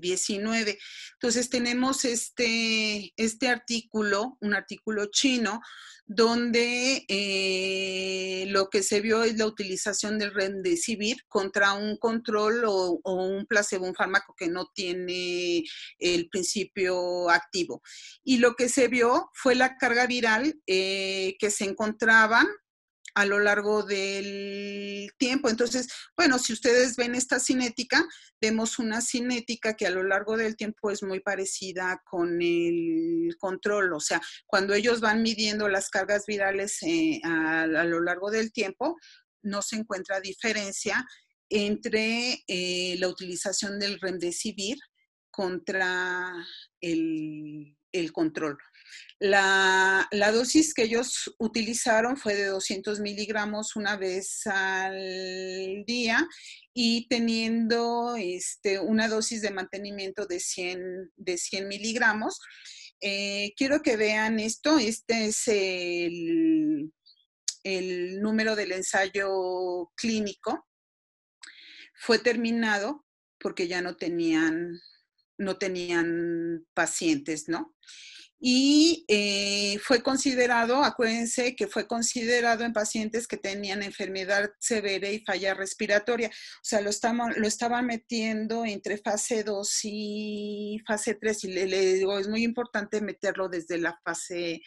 Eh, Entonces tenemos este, este artículo, un artículo chino, donde eh, lo que se vio es la utilización del remdesivir contra un control o, un placebo, un fármaco que no tiene el principio activo. Y lo que se vio fue la carga viral eh, que se encontraban a lo largo del tiempo. Entonces, bueno, si ustedes ven esta cinética, vemos una cinética que a lo largo del tiempo es muy parecida con el control. O sea, cuando ellos van midiendo las cargas virales eh, a, lo largo del tiempo, no se encuentra diferencia entre eh, la utilización del remdesivir contra el control. La, la dosis que ellos utilizaron fue de 200 miligramos una vez al día y teniendo este, una dosis de mantenimiento de 100, de miligramos. Eh, quiero que vean esto. Este es el, el número del ensayo clínico. Fue terminado porque ya no tenían, no tenían pacientes, ¿no? y eh, fue considerado, acuérdense que fue considerado en pacientes que tenían enfermedad severa y falla respiratoria. O sea, lo, estamos, lo estaban metiendo entre fase 2 y fase 3 y le, digo, es muy importante meterlo desde la fase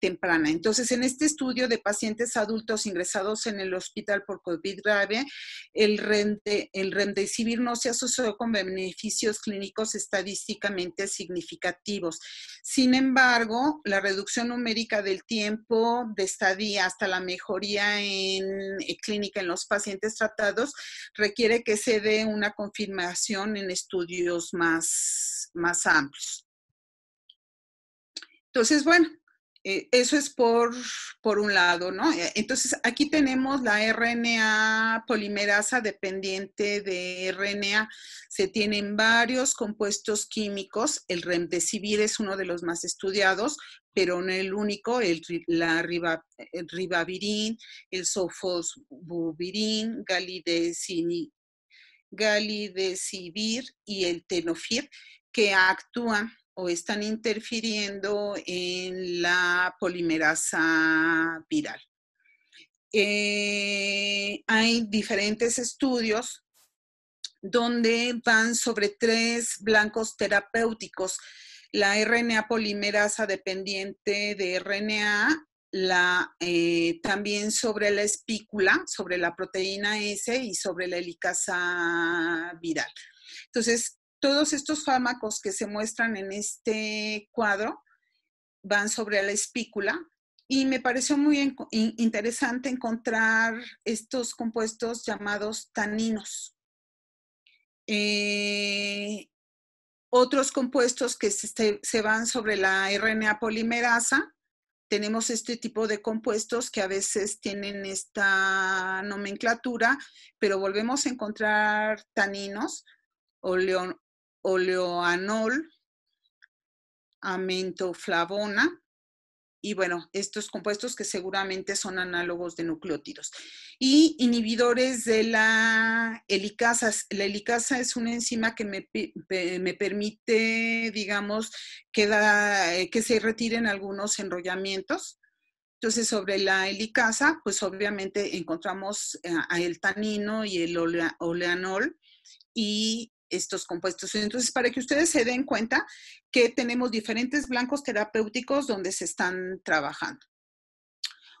temprana. Entonces, en este estudio de pacientes adultos ingresados en el hospital por COVID grave, el, rende, el remdesivir no se asoció con beneficios clínicos estadísticamente significativos. Sin embargo, embargo, la reducción numérica del tiempo de estadía hasta la mejoría en, eh, clínica en los pacientes tratados requiere que se dé una confirmación en estudios más, más amplios. Entonces, bueno, eh, eso es por, por un lado, ¿no? Eh, entonces, aquí tenemos la RNA polimerasa dependiente de RNA. Se tienen varios compuestos químicos. El remdesivir es uno de los más estudiados, pero no el único. El, la el eh, ribavirin, el sofosbuvirin, galidesivir y el tenofir que actúan están interfiriendo en la polimerasa viral. Eh, hay diferentes estudios donde van sobre tres blancos terapéuticos, la RNA polimerasa dependiente de RNA, la, eh, también sobre la espícula, sobre la proteína S y sobre la helicasa viral. Entonces, todos estos fármacos que se muestran en este cuadro van sobre la espícula y me pareció muy interesante encontrar estos compuestos llamados taninos. Eh, otros compuestos que se, van sobre la RNA polimerasa. Tenemos este tipo de compuestos que a veces tienen esta nomenclatura, pero volvemos a encontrar taninos, o leon oleoanol, amentoflavona, y bueno, estos compuestos que seguramente son análogos de nucleótidos. Y inhibidores de la helicasa. La helicasa es una enzima que me, permite, digamos, que, que se retiren algunos enrollamientos. Entonces, sobre la helicasa, pues obviamente encontramos eh, el tanino y el oleanol y estos compuestos. Entonces, para que ustedes se den cuenta que tenemos diferentes blancos terapéuticos donde se están trabajando.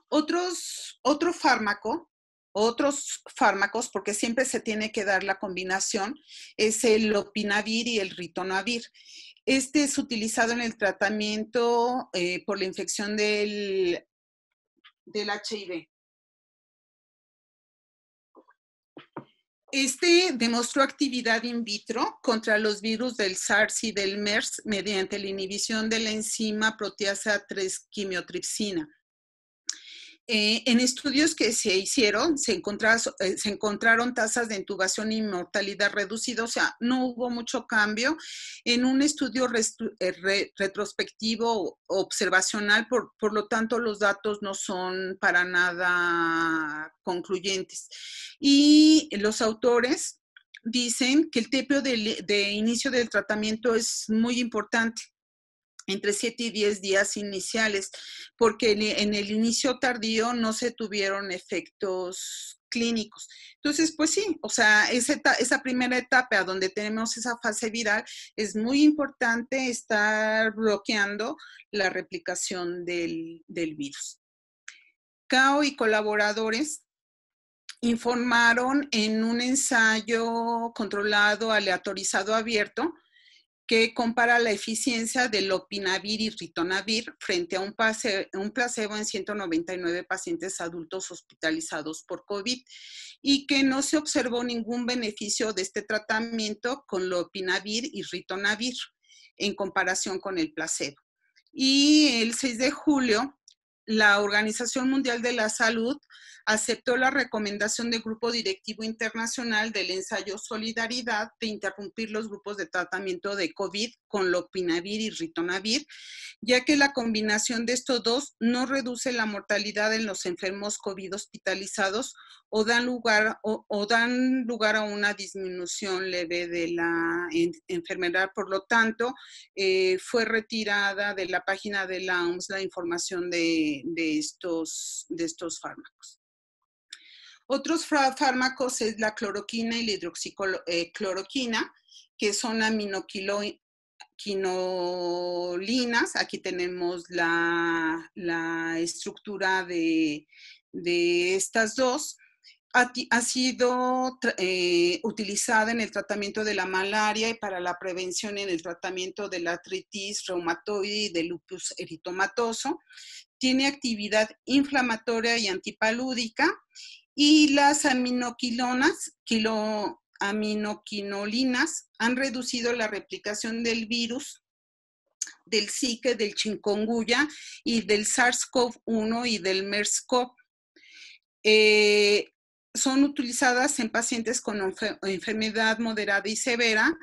Otros, otro fármaco, otros fármacos, porque siempre se tiene que dar la combinación, es el opinavir y el ritonavir. Este es utilizado en el tratamiento eh, por la infección del, del HIV. Este demostró actividad in vitro contra los virus del SARS y del MERS mediante la inhibición de la enzima proteasa 3-quimiotripsina. Eh, en estudios que se hicieron, eh, se, encontraron tasas de intubación y mortalidad reducida, o sea, no hubo mucho cambio. En un estudio eh, retrospectivo observacional, por, lo tanto, los datos no son para nada concluyentes. Y los autores dicen que el tiempo de inicio del tratamiento es muy importante entre 7 y 10 días iniciales, porque en el inicio tardío no se tuvieron efectos clínicos. Entonces, pues sí, o sea, esa, primera etapa donde tenemos esa fase viral es muy importante estar bloqueando la replicación del, del virus. CAO y colaboradores informaron en un ensayo controlado, aleatorizado, abierto, que compara la eficiencia de lopinavir y ritonavir frente a un, un placebo en 199 pacientes adultos hospitalizados por COVID y que no se observó ningún beneficio de este tratamiento con lopinavir y ritonavir en comparación con el placebo. Y el 6 de julio la Organización Mundial de la Salud aceptó la recomendación del Grupo Directivo Internacional del ensayo Solidaridad de interrumpir los grupos de tratamiento de COVID con lopinavir y ritonavir, ya que la combinación de estos dos no reduce la mortalidad en los enfermos COVID hospitalizados o dan lugar, o, dan lugar a una disminución leve de la enfermedad. Por lo tanto, eh, fue retirada de la página de la OMS la información de de, estos, de estos fármacos. Otros fármacos es la cloroquina y la hidroxicloroquina, eh, que son aminoquinolinas. Aquí tenemos la, estructura de, estas dos. Ha, sido eh, utilizada en el tratamiento de la malaria y para la prevención en el tratamiento de la artritis reumatoide y de lupus eritomatoso tiene actividad inflamatoria y antipalúdica y las aminoquilonas, kilo, han reducido la replicación del virus del psique del chikungunya y del SARS-CoV-1 y del MERS-CoV. Eh, son utilizadas en pacientes con enfermedad moderada y severa,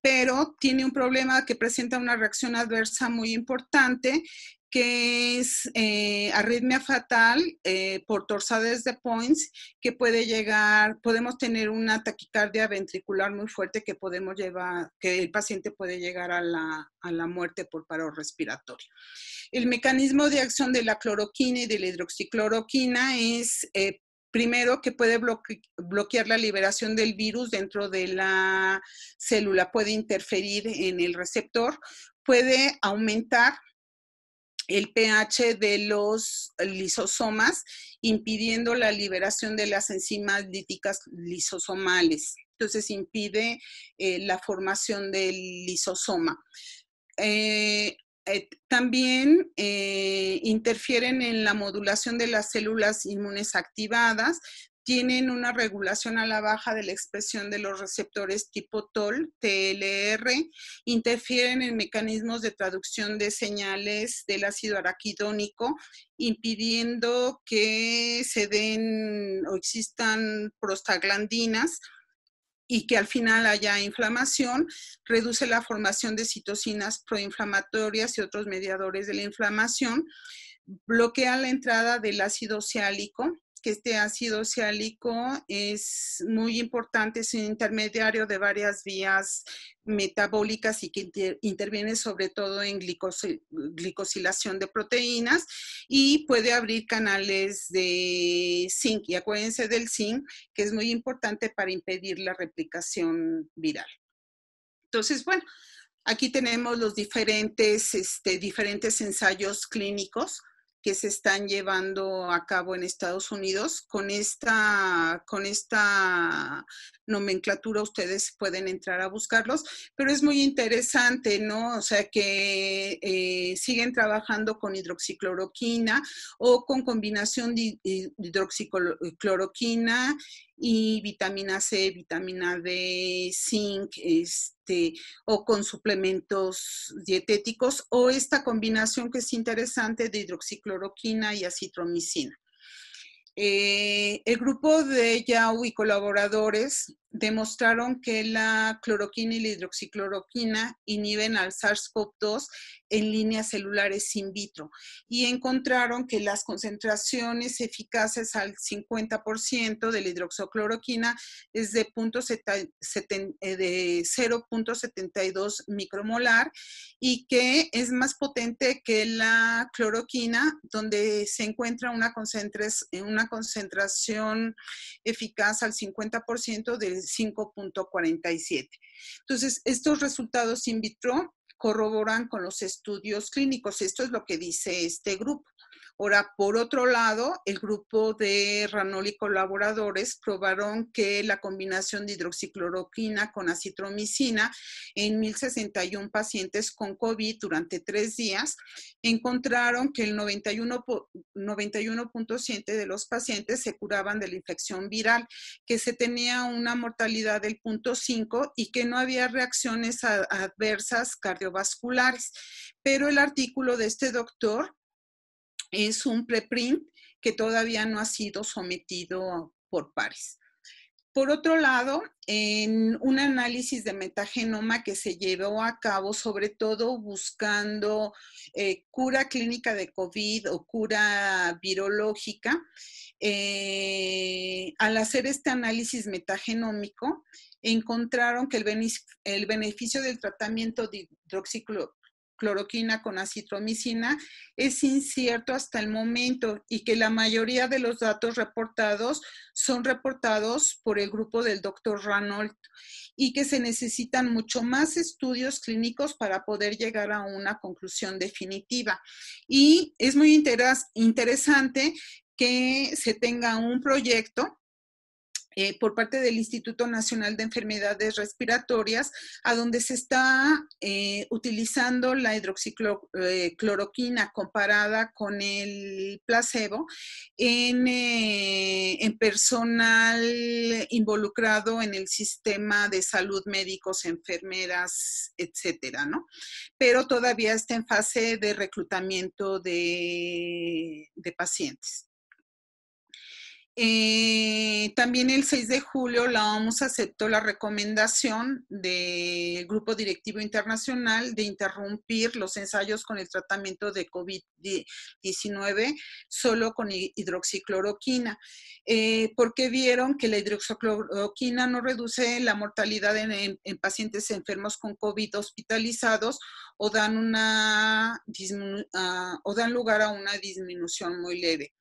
pero tiene un problema que presenta una reacción adversa muy importante que es eh, arritmia fatal eh, por torsades de points, que puede llegar, podemos tener una taquicardia ventricular muy fuerte que podemos llevar, que el paciente puede llegar a la, a la muerte por paro respiratorio. El mecanismo de acción de la cloroquina y de la hidroxicloroquina es eh, Primero, que puede bloquear la liberación del virus dentro de la célula, puede interferir en el receptor, puede aumentar el pH de los lisosomas, impidiendo la liberación de las enzimas líticas lisosomales. Entonces impide eh, la formación del lisosoma. Eh, eh, también interfieren en la modulación de las células inmunes activadas, tienen una regulación a la baja de la expresión de los receptores tipo TOL, TLR, interfieren en mecanismos de traducción de señales del ácido araquidónico, impidiendo que se den o existan prostaglandinas y que al final haya inflamación, reduce la formación de citocinas proinflamatorias y otros mediadores de la inflamación, bloquea la entrada del ácido ciálico, que este ácido siálico es muy importante, es un intermediario de varias vías metabólicas y que interviene sobre todo en glicosilación de proteínas y puede abrir canales de zinc. Y acuérdense del zinc, que es muy importante para impedir la replicación viral. Entonces, bueno, aquí tenemos los diferentes, este, diferentes ensayos clínicos que se están llevando a cabo en Estados Unidos. Con esta, con esta nomenclatura ustedes pueden entrar a buscarlos, pero es muy interesante, ¿no? O sea, que eh, siguen trabajando con hidroxicloroquina o con combinación de hidroxicloroquina y vitamina C, vitamina D, zinc, este, o con suplementos dietéticos, o esta combinación que es interesante de hidroxicloroquina y acitromicina. Eh, el grupo de Yao y colaboradores demostraron que la cloroquina y la hidroxicloroquina inhiben al SARS-CoV-2 en líneas celulares in vitro y encontraron que las concentraciones eficaces al 50% de la hidroxicloroquina es de, 0.72 eh, micromolar y que es más potente que la cloroquina donde se encuentra una, una concentración eficaz al 50% del 5.47. Entonces, estos resultados in vitro corroboran con los estudios clínicos. Esto es lo que dice este grupo. Ahora, por otro lado, el grupo de Ranoli y colaboradores probaron que la combinación de hidroxicloroquina con acitromicina en 1.061 pacientes con COVID durante tres días encontraron que el 91.7 de los pacientes se curaban de la infección viral, que se tenía una mortalidad del 0.5 y que no había reacciones adversas cardiovasculares. Pero el artículo de este doctor es un preprint que todavía no ha sido sometido por pares. Por otro lado, en un análisis de metagenoma que se llevó a cabo, sobre todo buscando eh, cura clínica de COVID o cura virológica, eh, al hacer este análisis metagenómico, encontraron que el, beneficio del tratamiento de cloroquina con acitromicina es incierto hasta el momento y que la mayoría de los datos reportados son reportados por el grupo del doctor Ranold y que se necesitan mucho más estudios clínicos para poder llegar a una conclusión definitiva. Y es muy interesante que se tenga un proyecto eh, por parte del Instituto Nacional de Enfermedades Respiratorias, a donde se está eh, utilizando la hidroxicloroquina eh, comparada con el placebo en, personal involucrado en el sistema de salud, médicos, enfermeras, etcétera, ¿no? Pero todavía está en fase de reclutamiento de pacientes también el 6 de julio la OMS aceptó la recomendación del Grupo Directivo Internacional de interrumpir los ensayos con el tratamiento de COVID-19 solo con hidroxicloroquina, eh, porque vieron que la hidroxicloroquina no reduce la mortalidad en, pacientes enfermos con COVID hospitalizados ah, o dan lugar a una disminución muy leve.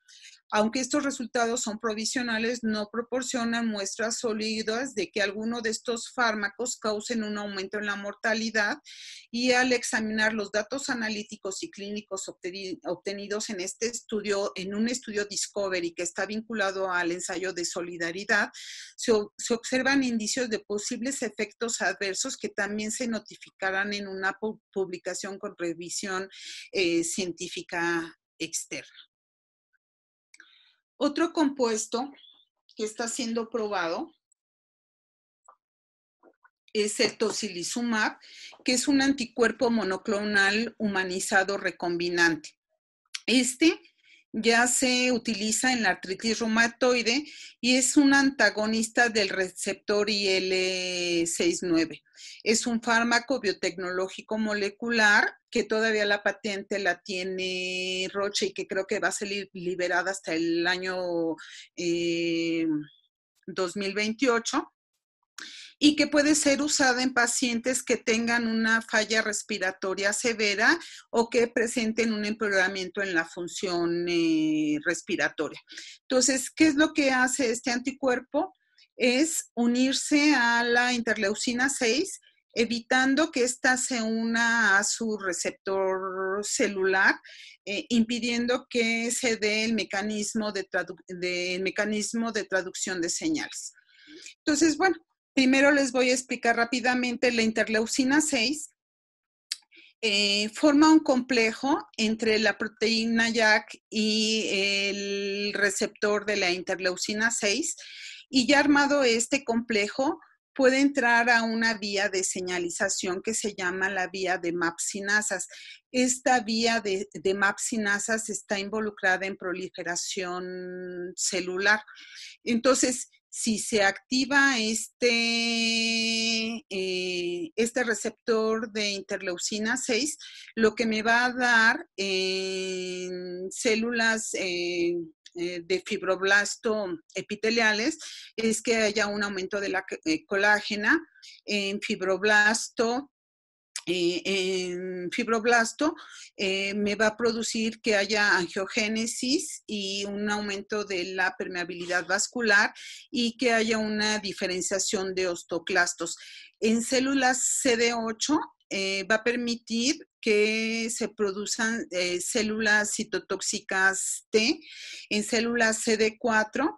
Aunque estos resultados son provisionales, no proporcionan muestras sólidas de que alguno de estos fármacos causen un aumento en la mortalidad y al examinar los datos analíticos y clínicos obtenidos en este estudio, en un estudio Discovery que está vinculado al ensayo de solidaridad, se, observan indicios de posibles efectos adversos que también se notificarán en una publicación con revisión eh, científica externa. Otro compuesto que está siendo probado es el tocilizumab, que es un anticuerpo monoclonal humanizado recombinante. Este ya se utiliza en la artritis reumatoide y es un antagonista del receptor IL-69. Es un fármaco biotecnológico molecular que todavía la patente la tiene Roche y que creo que va a ser liberada hasta el año 2028 eh, y que puede ser usada en pacientes que tengan una falla respiratoria severa o que presenten un empeoramiento en la función eh, respiratoria. Entonces, ¿qué es lo que hace este anticuerpo? Es unirse a la interleucina 6 evitando que ésta se una a su receptor celular, eh, impidiendo que se dé el mecanismo de, mecanismo de traducción de señales. Entonces, bueno, Primero les voy a explicar rápidamente la interleucina 6. Eh, forma un complejo entre la proteína JAK y el receptor de la interleucina 6 y ya armado este complejo puede entrar a una vía de señalización que se llama la vía de MAPSinasas. Esta vía de, de MAPSinasas está involucrada en proliferación celular. Entonces, si se activa este, eh, este receptor de interleucina 6, lo que me va a dar en células eh, eh, de fibroblasto epiteliales es que haya un aumento de la colágena en fibroblasto eh, en fibroblasto eh, me va a producir que haya angiogénesis y un aumento de la permeabilidad vascular y que haya una diferenciación de osteoclastos. En células CD8 eh, va a permitir que se produzcan células citotóxicas T. En células CD4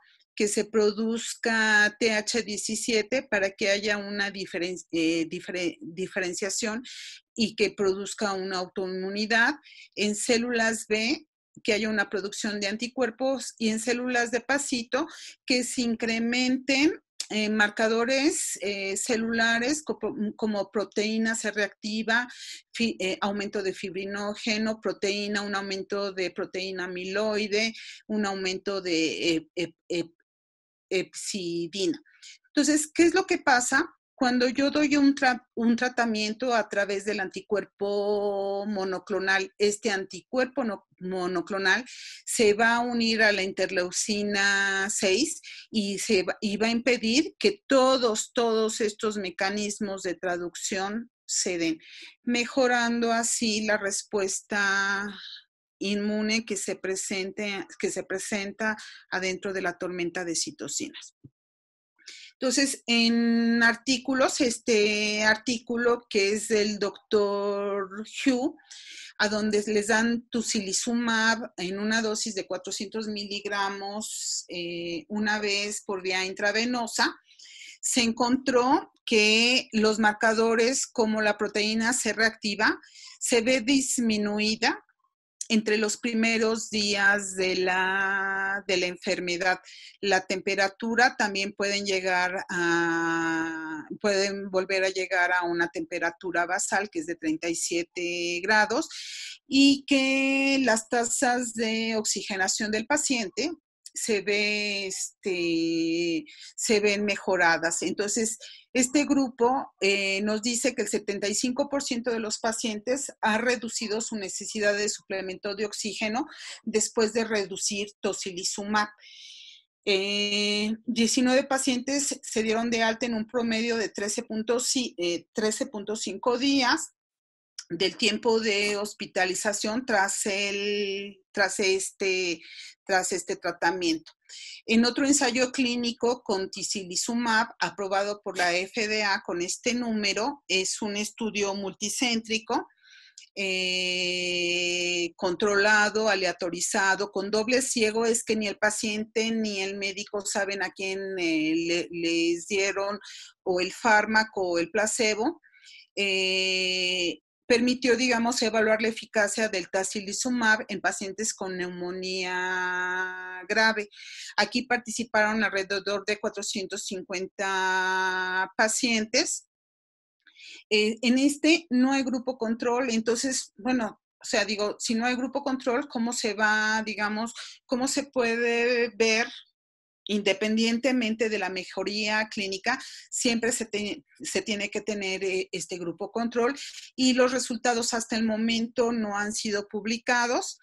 que se produzca TH17 para que haya una eh, diferenciación y que produzca una autoinmunidad. En células B, que haya una producción de anticuerpos y en células de pasito, que se incrementen eh, marcadores eh, celulares como, proteína C reactiva, aumento de fibrinógeno, proteína, un aumento de proteína amiloide, un aumento de epsidina. Entonces, ¿qué es lo que pasa? Cuando yo doy un, tratamiento a través del anticuerpo monoclonal, este anticuerpo monoclonal se va a unir a la interleucina 6 y, se va, a impedir que todos, todos estos mecanismos de traducción se den, mejorando así la respuesta inmune que se, presente, que se presenta adentro de la tormenta de citocinas. Entonces, en artículos, este artículo que es del doctor Hugh, a donde les dan tucilizumab en una dosis de 400 miligramos eh, una vez por vía intravenosa, se encontró que los marcadores como la proteína C reactiva se ve disminuida entre los primeros días de la, enfermedad. La temperatura también pueden llegar a, pueden volver a llegar a una temperatura basal que es de 37 grados y que las tasas de oxigenación del paciente se este, se ven mejoradas. Entonces, este grupo eh, nos dice que el 75% de los pacientes ha reducido su necesidad de suplemento de oxígeno después de reducir tocilizumab. 19 eh, pacientes se dieron de alta en un promedio de 13.5 eh, días del tiempo de hospitalización tras el tras este, tras este tratamiento. En otro ensayo clínico con tisilizumab, aprobado por la FDA con este número, es un estudio multicéntrico eh, controlado, aleatorizado, con doble ciego, es que ni el paciente ni el médico saben a quién eh, les dieron o el fármaco o el placebo. Eh, permitió, digamos, evaluar la eficacia del tacilizumab en pacientes con neumonía grave. Aquí participaron alrededor de 450 pacientes. Eh, en este no hay grupo control, entonces, bueno, o sea, digo, si no hay grupo control, ¿cómo se va, digamos, cómo se puede ver independientemente de la mejoría clínica, siempre se, tiene que tener eh, este grupo control y los resultados hasta el momento no han sido publicados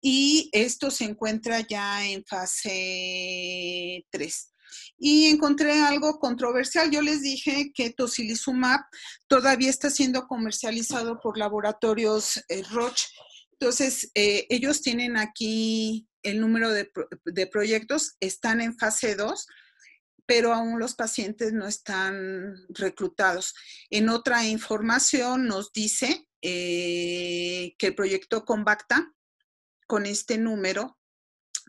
y esto se encuentra ya en fase 3. Y encontré algo controversial. Yo les dije que tocilizumab todavía está siendo comercializado por laboratorios eh, Roche. Entonces, eh, ellos tienen aquí el número de, de proyectos están en fase 2, pero aún los pacientes no están reclutados. En otra información nos dice eh, que el proyecto Combacta, con este número,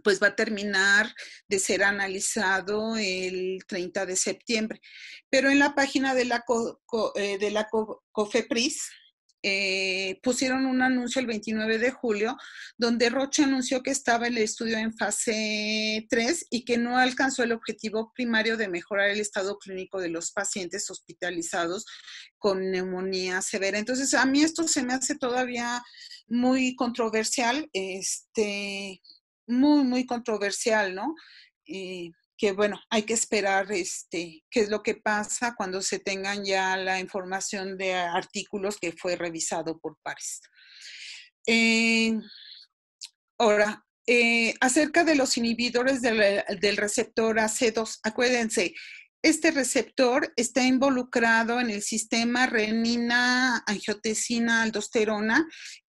pues va a terminar de ser analizado el 30 de septiembre. Pero en la página de la, eh, de la COFEPRIS eh, pusieron un anuncio el 29 de julio donde Roche anunció que estaba el estudio en fase 3 y que no alcanzó el objetivo primario de mejorar el estado clínico de los pacientes hospitalizados con neumonía severa. Entonces, a mí esto se me hace todavía muy controversial, este, muy, muy controversial, ¿no? Eh, que bueno, hay que esperar este, qué es lo que pasa cuando se tengan ya la información de artículos que fue revisado por pares. Eh, ahora, eh, acerca de los inhibidores del, receptor AC2, acuérdense, este receptor está involucrado en el sistema renina, angiotensina, aldosterona,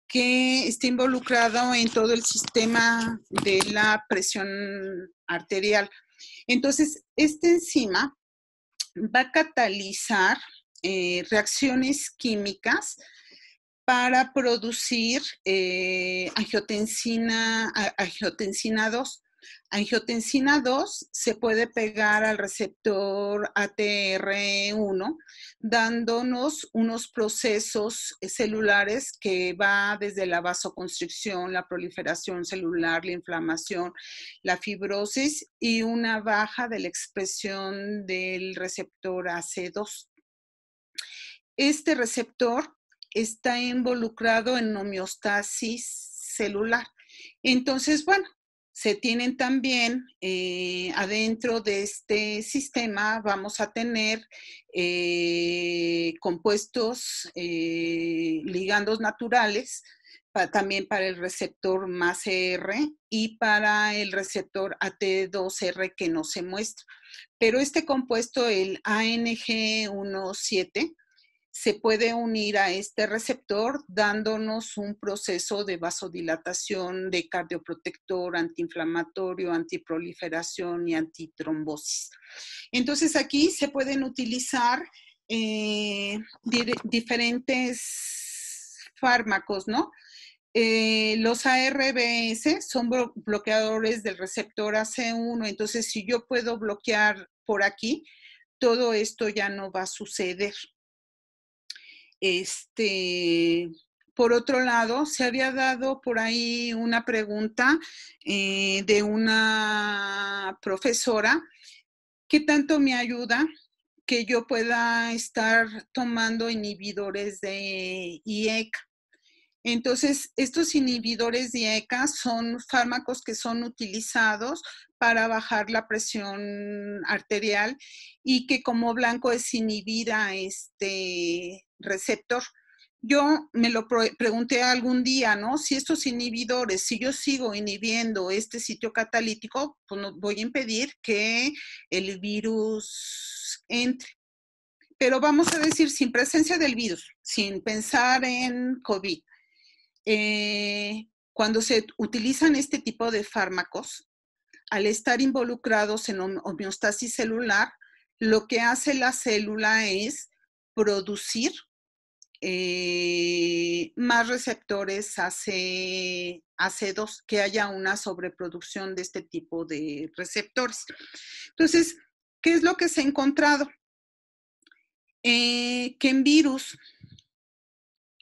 que está involucrado en todo el sistema de la presión arterial. Entonces, esta enzima va a catalizar eh, reacciones químicas para producir eh, angiotensina 2. Angiotensina 2 se puede pegar al receptor ATR1, dándonos unos procesos eh, celulares que va desde la vasoconstricción, la proliferación celular, la inflamación, la fibrosis y una baja de la expresión del receptor AC2. Este receptor está involucrado en homeostasis celular. Entonces, bueno, se tienen también eh, adentro de este sistema, vamos a tener eh, compuestos eh, ligandos naturales también para el receptor MASR e y para el receptor AT2R que no se muestra. Pero este compuesto, el ANG17, se puede unir a este receptor dándonos un proceso de vasodilatación, de cardioprotector, antiinflamatorio, antiproliferación y antitrombosis. Entonces aquí se pueden utilizar eh, diferentes fármacos, ¿no? Eh, los ARBS son bloqueadores del receptor AC1, entonces si yo puedo bloquear por aquí, todo esto ya no va a suceder. Este, por otro lado, se había dado por ahí una pregunta eh, de una profesora, ¿qué tanto me ayuda que yo pueda estar tomando inhibidores de IECA? Entonces, estos inhibidores de IECA son fármacos que son utilizados para bajar la presión arterial y que como blanco es inhibida este, receptor. Yo me lo pregunté algún día, ¿no? Si estos inhibidores, si yo sigo inhibiendo este sitio catalítico, pues no, voy a impedir que el virus entre. Pero vamos a decir, sin presencia del virus, sin pensar en COVID, eh, cuando se utilizan este tipo de fármacos, al estar involucrados en homeostasis celular, lo que hace la célula es producir eh, más receptores AC2, que haya una sobreproducción de este tipo de receptores. Entonces, ¿qué es lo que se ha encontrado? Eh, que en virus,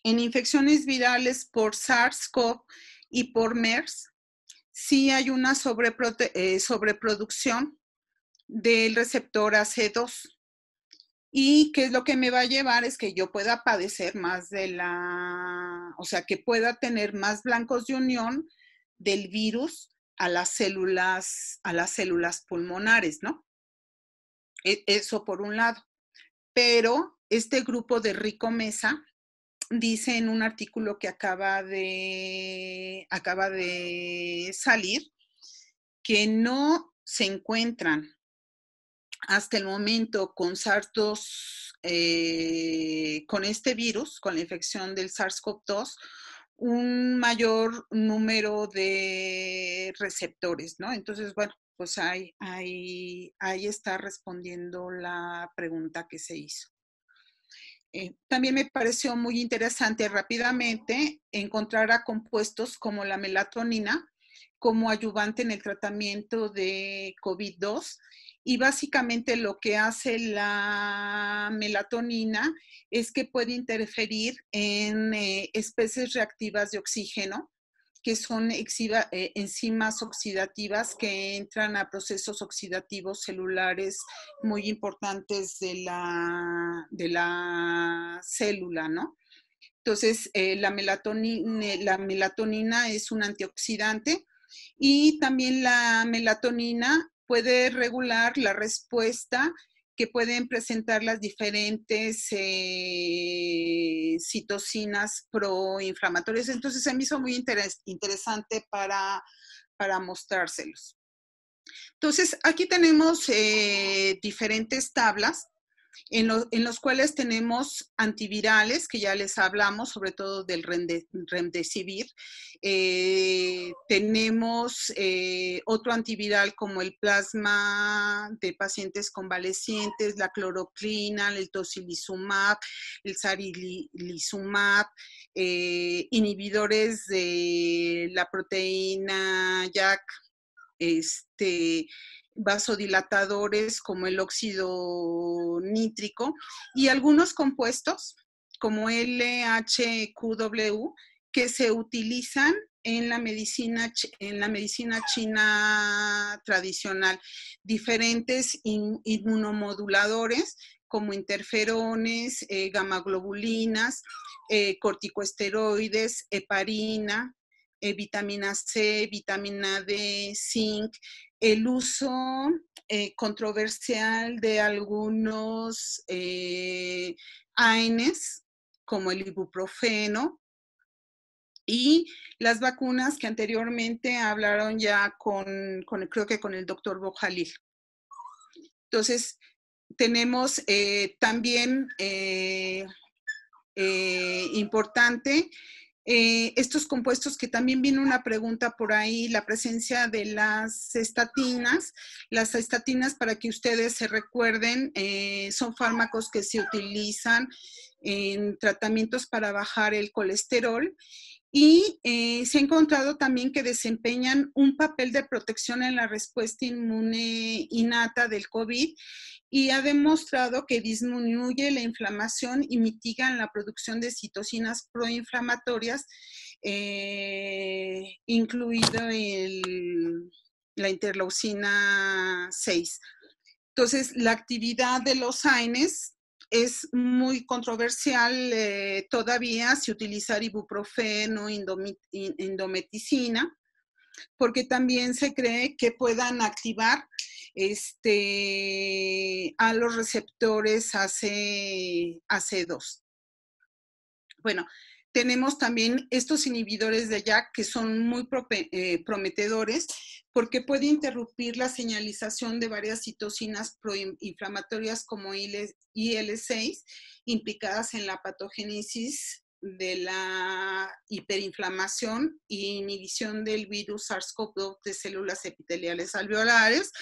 en infecciones virales por SARS-CoV y por MERS, sí hay una eh, sobreproducción del receptor AC2 y qué es lo que me va a llevar es que yo pueda padecer más de la, o sea, que pueda tener más blancos de unión del virus a las células, a las células pulmonares, ¿no? E, eso por un lado. Pero este grupo de Rico Mesa dice en un artículo que acaba de, acaba de salir que no se encuentran hasta el momento con SARS-2, eh, con este virus, con la infección del SARS-CoV-2, un mayor número de receptores, ¿no? Entonces, bueno, pues ahí, está respondiendo la pregunta que se hizo. Eh, también me pareció muy interesante rápidamente encontrar a compuestos como la melatonina como ayudante en el tratamiento de COVID-2 y básicamente lo que hace la melatonina es que puede interferir en eh, especies reactivas de oxígeno, que son eh, enzimas oxidativas que entran a procesos oxidativos celulares muy importantes de la, de la célula, ¿no? Entonces, eh, la melatonina es un antioxidante y también la melatonina puede regular la respuesta que pueden presentar las diferentes eh, citocinas proinflamatorias. Entonces se me hizo muy interesantes interesante para, mostrárselos. Entonces, aquí tenemos eh, diferentes tablas en, los cuales tenemos antivirales, que ya les hablamos, sobre todo del remdesivir. Eh, tenemos eh, otro antiviral como el plasma de pacientes convalecientes, la cloroclina, el tocilizumab, el sarilizumab, eh, inhibidores de la proteína YAC, este, vasodilatadores como el óxido nítrico y algunos compuestos como LHQW que se utilizan en la medicina, en la medicina china tradicional, diferentes inmunomoduladores como interferones, eh, gamaglobulinas, eh, corticoesteroides, heparina, eh, vitamina C, vitamina D, zinc, el uso eh, controversial de algunos eh, aines como el ibuprofeno, y las vacunas que anteriormente hablaron ya con, creo que con el doctor Bojalil. Entonces, tenemos eh, también importante eh, estos compuestos que también viene una pregunta por ahí, la presencia de las estatinas. Las estatinas, para que ustedes se recuerden, eh, son fármacos que se utilizan en tratamientos para bajar el colesterol y eh, se ha encontrado también que desempeñan un papel de protección en la respuesta inmune innata del COVID y ha demostrado que disminuye la inflamación y mitigan la producción de citocinas proinflamatorias, eh, incluido la interleucina 6. Entonces, la actividad de los AINES es muy controversial eh, todavía si utilizar ibuprofeno, indometicina, porque también se cree que puedan activar este, a los receptores AC, AC2. Bueno, tenemos también estos inhibidores de JAK que son muy eh, prometedores porque puede interrumpir la señalización de varias citocinas proinflamatorias como IL6 implicadas en la patogénesis de la hiperinflamación e inhibición del virus SARS-CoV-2 de células epiteliales alveolares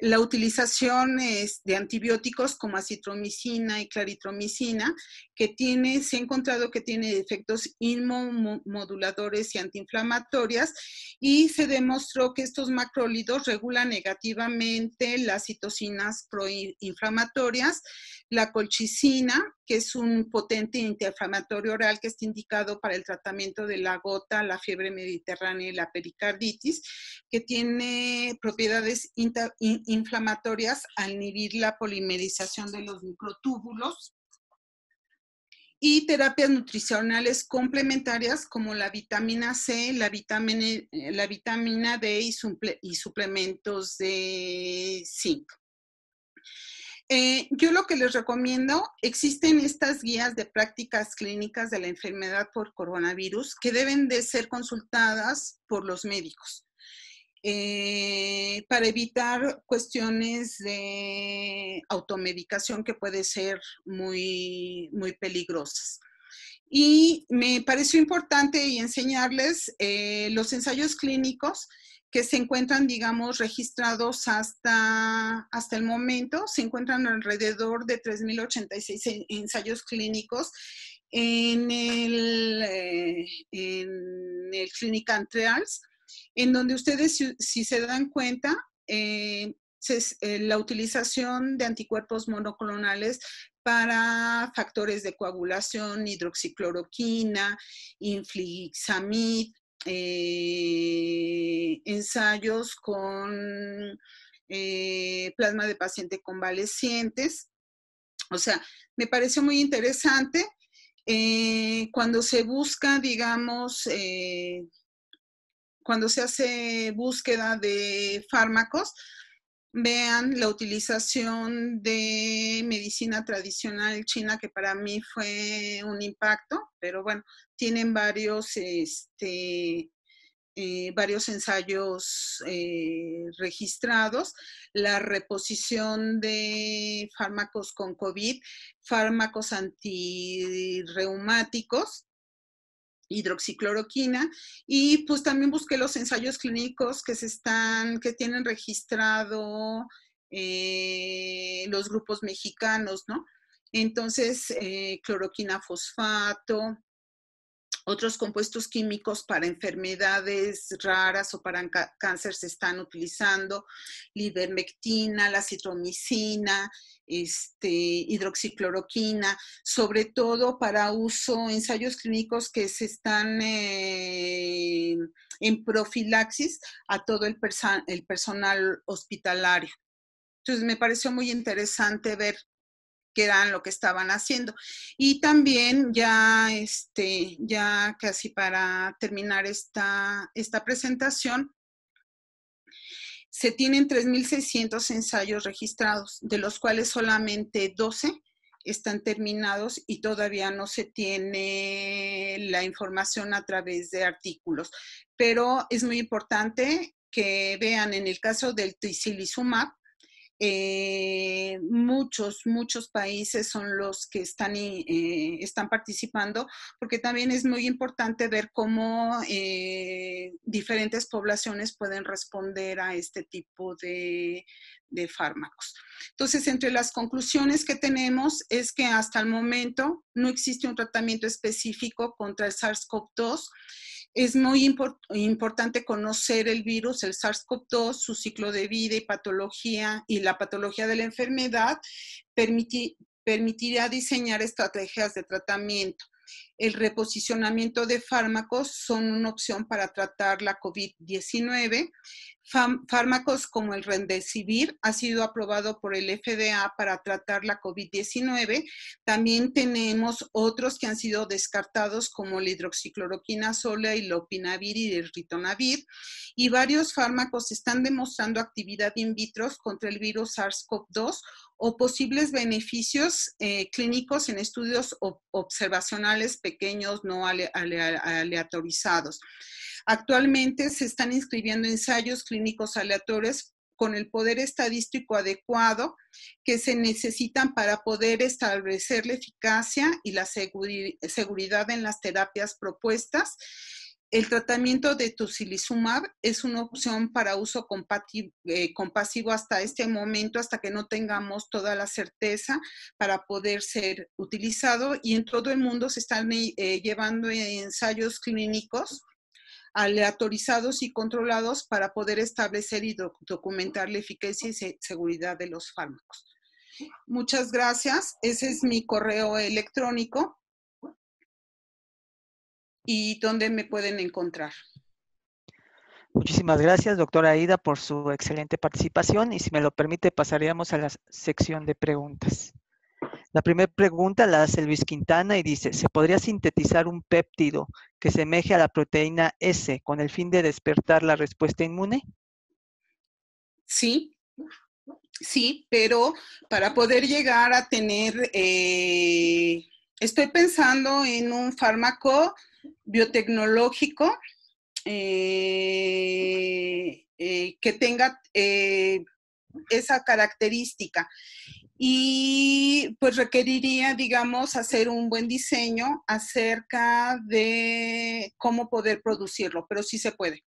la utilización de antibióticos como acitromicina y claritromicina, que tiene, se ha encontrado que tiene efectos inmunomoduladores y antiinflamatorias, y se demostró que estos macrólidos regulan negativamente las citocinas proinflamatorias la colchicina, que es un potente antiinflamatorio oral que está indicado para el tratamiento de la gota, la fiebre mediterránea y la pericarditis, que tiene propiedades inflamatorias al inhibir la polimerización de los microtúbulos. Y terapias nutricionales complementarias como la vitamina C, la vitamina, eh, la vitamina D y suplementos de zinc. Eh, yo lo que les recomiendo, existen estas guías de prácticas clínicas de la enfermedad por coronavirus que deben de ser consultadas por los médicos eh, para evitar cuestiones de automedicación que puede ser muy, muy peligrosas. Y me pareció importante enseñarles eh, los ensayos clínicos que se encuentran, digamos, registrados hasta, hasta el momento. Se encuentran alrededor de 3.086 ensayos clínicos en el, Clínica eh, en el en donde ustedes, si, se dan cuenta, eh, eh, la utilización de anticuerpos monoclonales para factores de coagulación, hidroxicloroquina, inflixamid, eh, ensayos con eh, plasma de paciente convalecientes. O sea, me pareció muy interesante. Eh, cuando se busca, digamos, cuando se hace búsqueda de fármacos, vean la utilización de medicina tradicional china, que para mí fue un impacto, pero bueno, tienen varios, este, eh, varios ensayos eh, registrados, la reposición de fármacos con COVID, fármacos antirreumáticos, hidroxicloroquina y pues también busqué los ensayos clínicos que se están, que tienen registrado eh, los grupos mexicanos, ¿no? Entonces, eh, cloroquina fosfato, otros compuestos químicos para enfermedades raras o para cáncer se están utilizando, libermectina, la citromicina, este, hidroxicloroquina, sobre todo para uso, ensayos clínicos que se están eh, en profilaxis a todo el personal hospitalario. Entonces me pareció muy interesante ver qué eran lo que estaban haciendo. Y también ya, este, ya casi para terminar esta, presentación, se tienen 3.600 ensayos registrados, de los cuales solamente 12 están terminados y todavía no se tiene la información a través de artículos. Pero es muy importante que vean en el caso del Tizilizumab, eh, muchos, muchos países son los que están, eh, están participando, porque también es muy importante ver cómo eh, diferentes poblaciones pueden responder a este tipo de, de fármacos. Entonces, entre las conclusiones que tenemos es que hasta el momento no existe un tratamiento específico contra el SARS-CoV-2 es muy importante conocer el virus, el SARS-CoV-2, su ciclo de vida y patología y la patología de la enfermedad permitirá diseñar estrategias de tratamiento el reposicionamiento de fármacos son una opción para tratar la COVID-19. Fármacos como el Remdesivir ha sido aprobado por el FDA para tratar la COVID-19. También tenemos otros que han sido descartados como la hidroxicloroquina sola, y opinavir y el ritonavir. Y varios fármacos están demostrando actividad in vitro contra el virus SARS-CoV-2 o posibles beneficios eh, clínicos en estudios observacionales pequeños no aleatorizados. Actualmente se están inscribiendo ensayos clínicos aleatorios con el poder estadístico adecuado que se necesitan para poder establecer la eficacia y la seguridad en las terapias propuestas el tratamiento de tocilizumab es una opción para uso eh, compasivo hasta este momento, hasta que no tengamos toda la certeza para poder ser utilizado. Y en todo el mundo se están eh, llevando ensayos clínicos aleatorizados y controlados para poder establecer y documentar la eficacia y seguridad de los fármacos. Muchas gracias. Ese es mi correo electrónico y dónde me pueden encontrar. Muchísimas gracias, doctora Aida, por su excelente participación y si me lo permite pasaríamos a la sección de preguntas. La primera pregunta la hace Luis Quintana y dice, ¿se podría sintetizar un péptido que semeje a la proteína S con el fin de despertar la respuesta inmune? Sí, sí, pero para poder llegar a tener, eh, estoy pensando en un fármaco biotecnológico eh, eh, que tenga eh, esa característica. Y pues requeriría, digamos, hacer un buen diseño acerca de cómo poder producirlo, pero sí se puede.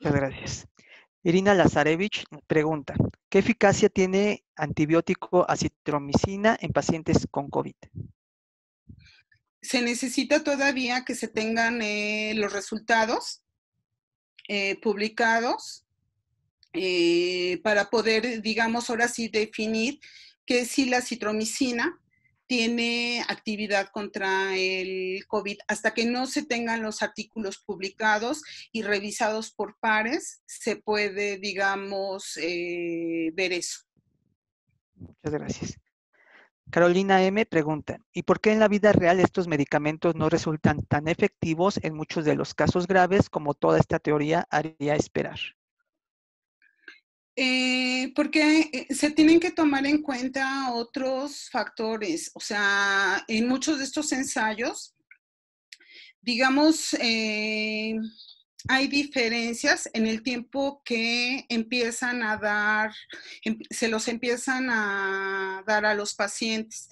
Muchas gracias. Irina Lazarevich pregunta, ¿qué eficacia tiene antibiótico acitromicina en pacientes con COVID? se necesita todavía que se tengan eh, los resultados eh, publicados eh, para poder, digamos, ahora sí definir que si la citromicina tiene actividad contra el COVID. Hasta que no se tengan los artículos publicados y revisados por pares, se puede, digamos, ver eso. Muchas gracias. Carolina M. pregunta, ¿y por qué en la vida real estos medicamentos no resultan tan efectivos en muchos de los casos graves como toda esta teoría haría esperar? Eh, porque eh, se tienen que tomar en cuenta otros factores. O sea, en muchos de estos ensayos, digamos, eh, hay diferencias en el tiempo que empiezan a dar, em, se los empiezan a dar a los pacientes.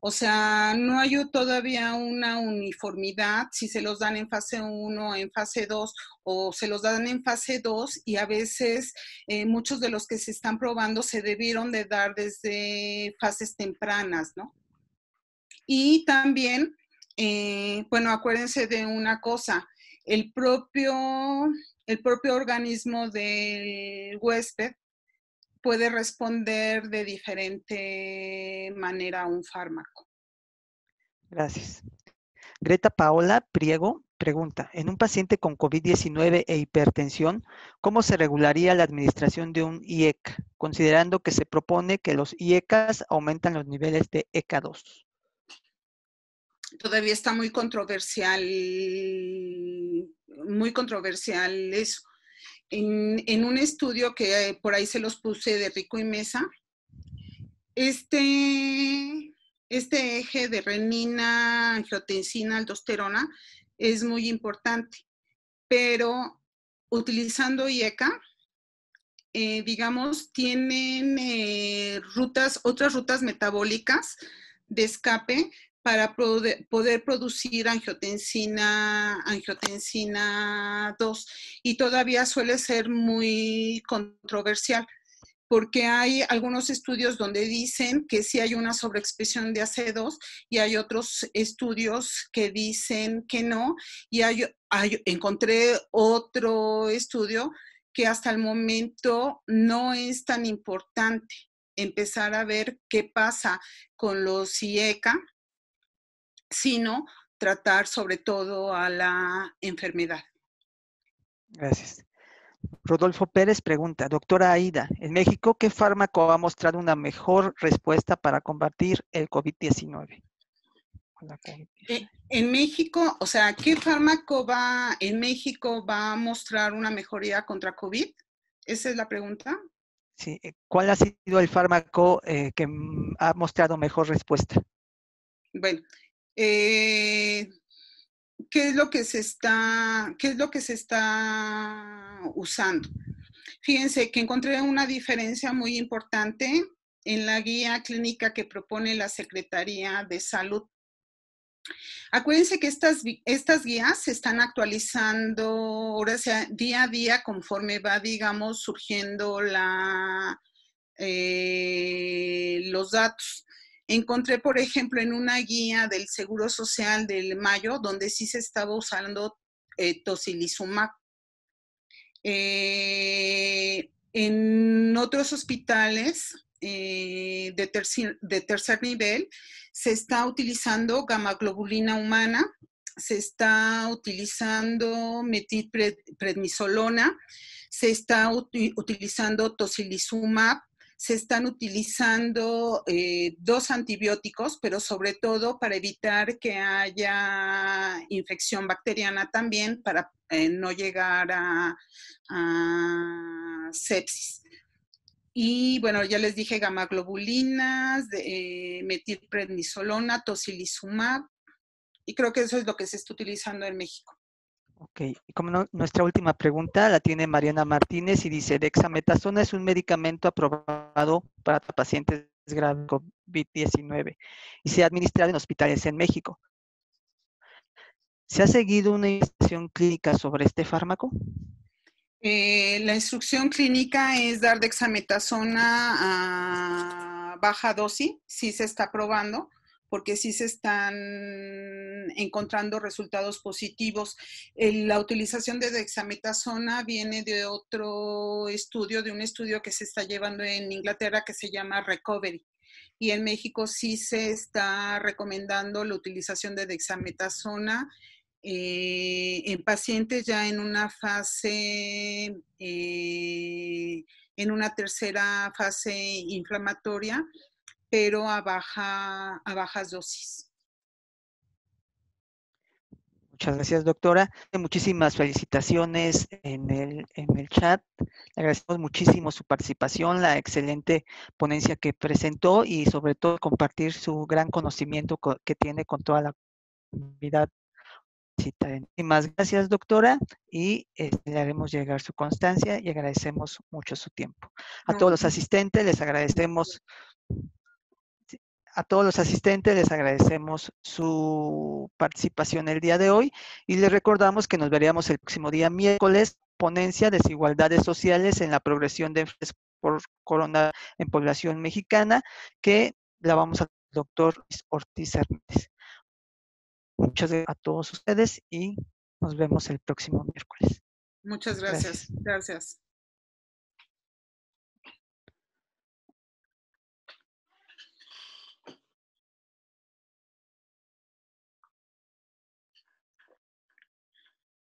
O sea, no hay todavía una uniformidad si se los dan en fase 1, en fase 2 o se los dan en fase 2 y a veces eh, muchos de los que se están probando se debieron de dar desde fases tempranas, ¿no? Y también, eh, bueno, acuérdense de una cosa, el propio, organismo del huésped puede responder de diferente manera a un fármaco. Gracias. Greta Paola Priego pregunta, en un paciente con COVID-19 e hipertensión, ¿cómo se regularía la administración de un IEC, considerando que se propone que los IECAS aumentan los niveles de ECA2? todavía está muy controversial, muy controversial eso. En, un estudio que eh, por ahí se los puse de Rico y Mesa, este, este, eje de renina, angiotensina, aldosterona es muy importante, pero utilizando IECA, eh, digamos, tienen eh, rutas, otras rutas metabólicas de escape para poder producir angiotensina, angiotensina 2 y todavía suele ser muy controversial porque hay algunos estudios donde dicen que sí hay una sobreexpresión de AC2 y hay otros estudios que dicen que no. Y encontré otro estudio que hasta el momento no es tan importante empezar a ver qué pasa con los IECA, sino tratar sobre todo a la enfermedad. Gracias. Rodolfo Pérez pregunta, doctora Aida, ¿en México qué fármaco ha mostrado una mejor respuesta para combatir el COVID-19? Eh, en México, o sea, ¿qué fármaco va en México va a mostrar una mejoría contra COVID? Esa es la pregunta. Sí, eh, ¿cuál ha sido el fármaco eh, que ha mostrado mejor respuesta? Bueno, eh, qué es lo que se está, qué es lo que se está usando. Fíjense que encontré una diferencia muy importante en la guía clínica que propone la Secretaría de Salud. Acuérdense que estas, estas guías se están actualizando ahora sea, día a día conforme va, digamos, surgiendo la, eh, los datos. Encontré, por ejemplo, en una guía del Seguro Social del Mayo, donde sí se estaba usando eh, tocilizumab. Eh, en otros hospitales eh, de, tercer nivel se está utilizando gamaglobulina humana, se está utilizando metilprednisolona, se está utilizando tocilizumab, se están utilizando eh, dos antibióticos, pero sobre todo para evitar que haya infección bacteriana también, para eh, no llegar a, sepsis. Y bueno, ya les dije gamaglobulinas, eh, metilprednisolona, tocilizumab, y creo que eso es lo que se está utilizando en México. Ok, como nuestra última pregunta la tiene Mariana Martínez y dice, dexametasona es un medicamento aprobado para pacientes graves COVID-19 y se ha administrado en hospitales en México. ¿Se ha seguido una instrucción clínica sobre este fármaco? Eh, la instrucción clínica es dar dexametasona a baja dosis, si se está probando porque sí se están encontrando resultados positivos. La utilización de dexametasona viene de otro estudio, de un estudio que se está llevando en Inglaterra que se llama Recovery y en México sí se está recomendando la utilización de dexametasona eh, en pacientes ya en una fase, eh, en una tercera fase inflamatoria pero a, baja, a bajas dosis. Muchas gracias, doctora. Muchísimas felicitaciones en el, en el chat. Le agradecemos muchísimo su participación, la excelente ponencia que presentó y sobre todo compartir su gran conocimiento que tiene con toda la comunidad. Muchísimas gracias, doctora, y este, le haremos llegar su constancia y agradecemos mucho su tiempo. A todos los asistentes les agradecemos a todos los asistentes les agradecemos su participación el día de hoy y les recordamos que nos veríamos el próximo día miércoles, ponencia Desigualdades Sociales en la progresión de por corona en población mexicana, que la vamos al doctor Ortiz Hernández. Muchas gracias a todos ustedes y nos vemos el próximo miércoles. Muchas gracias. gracias.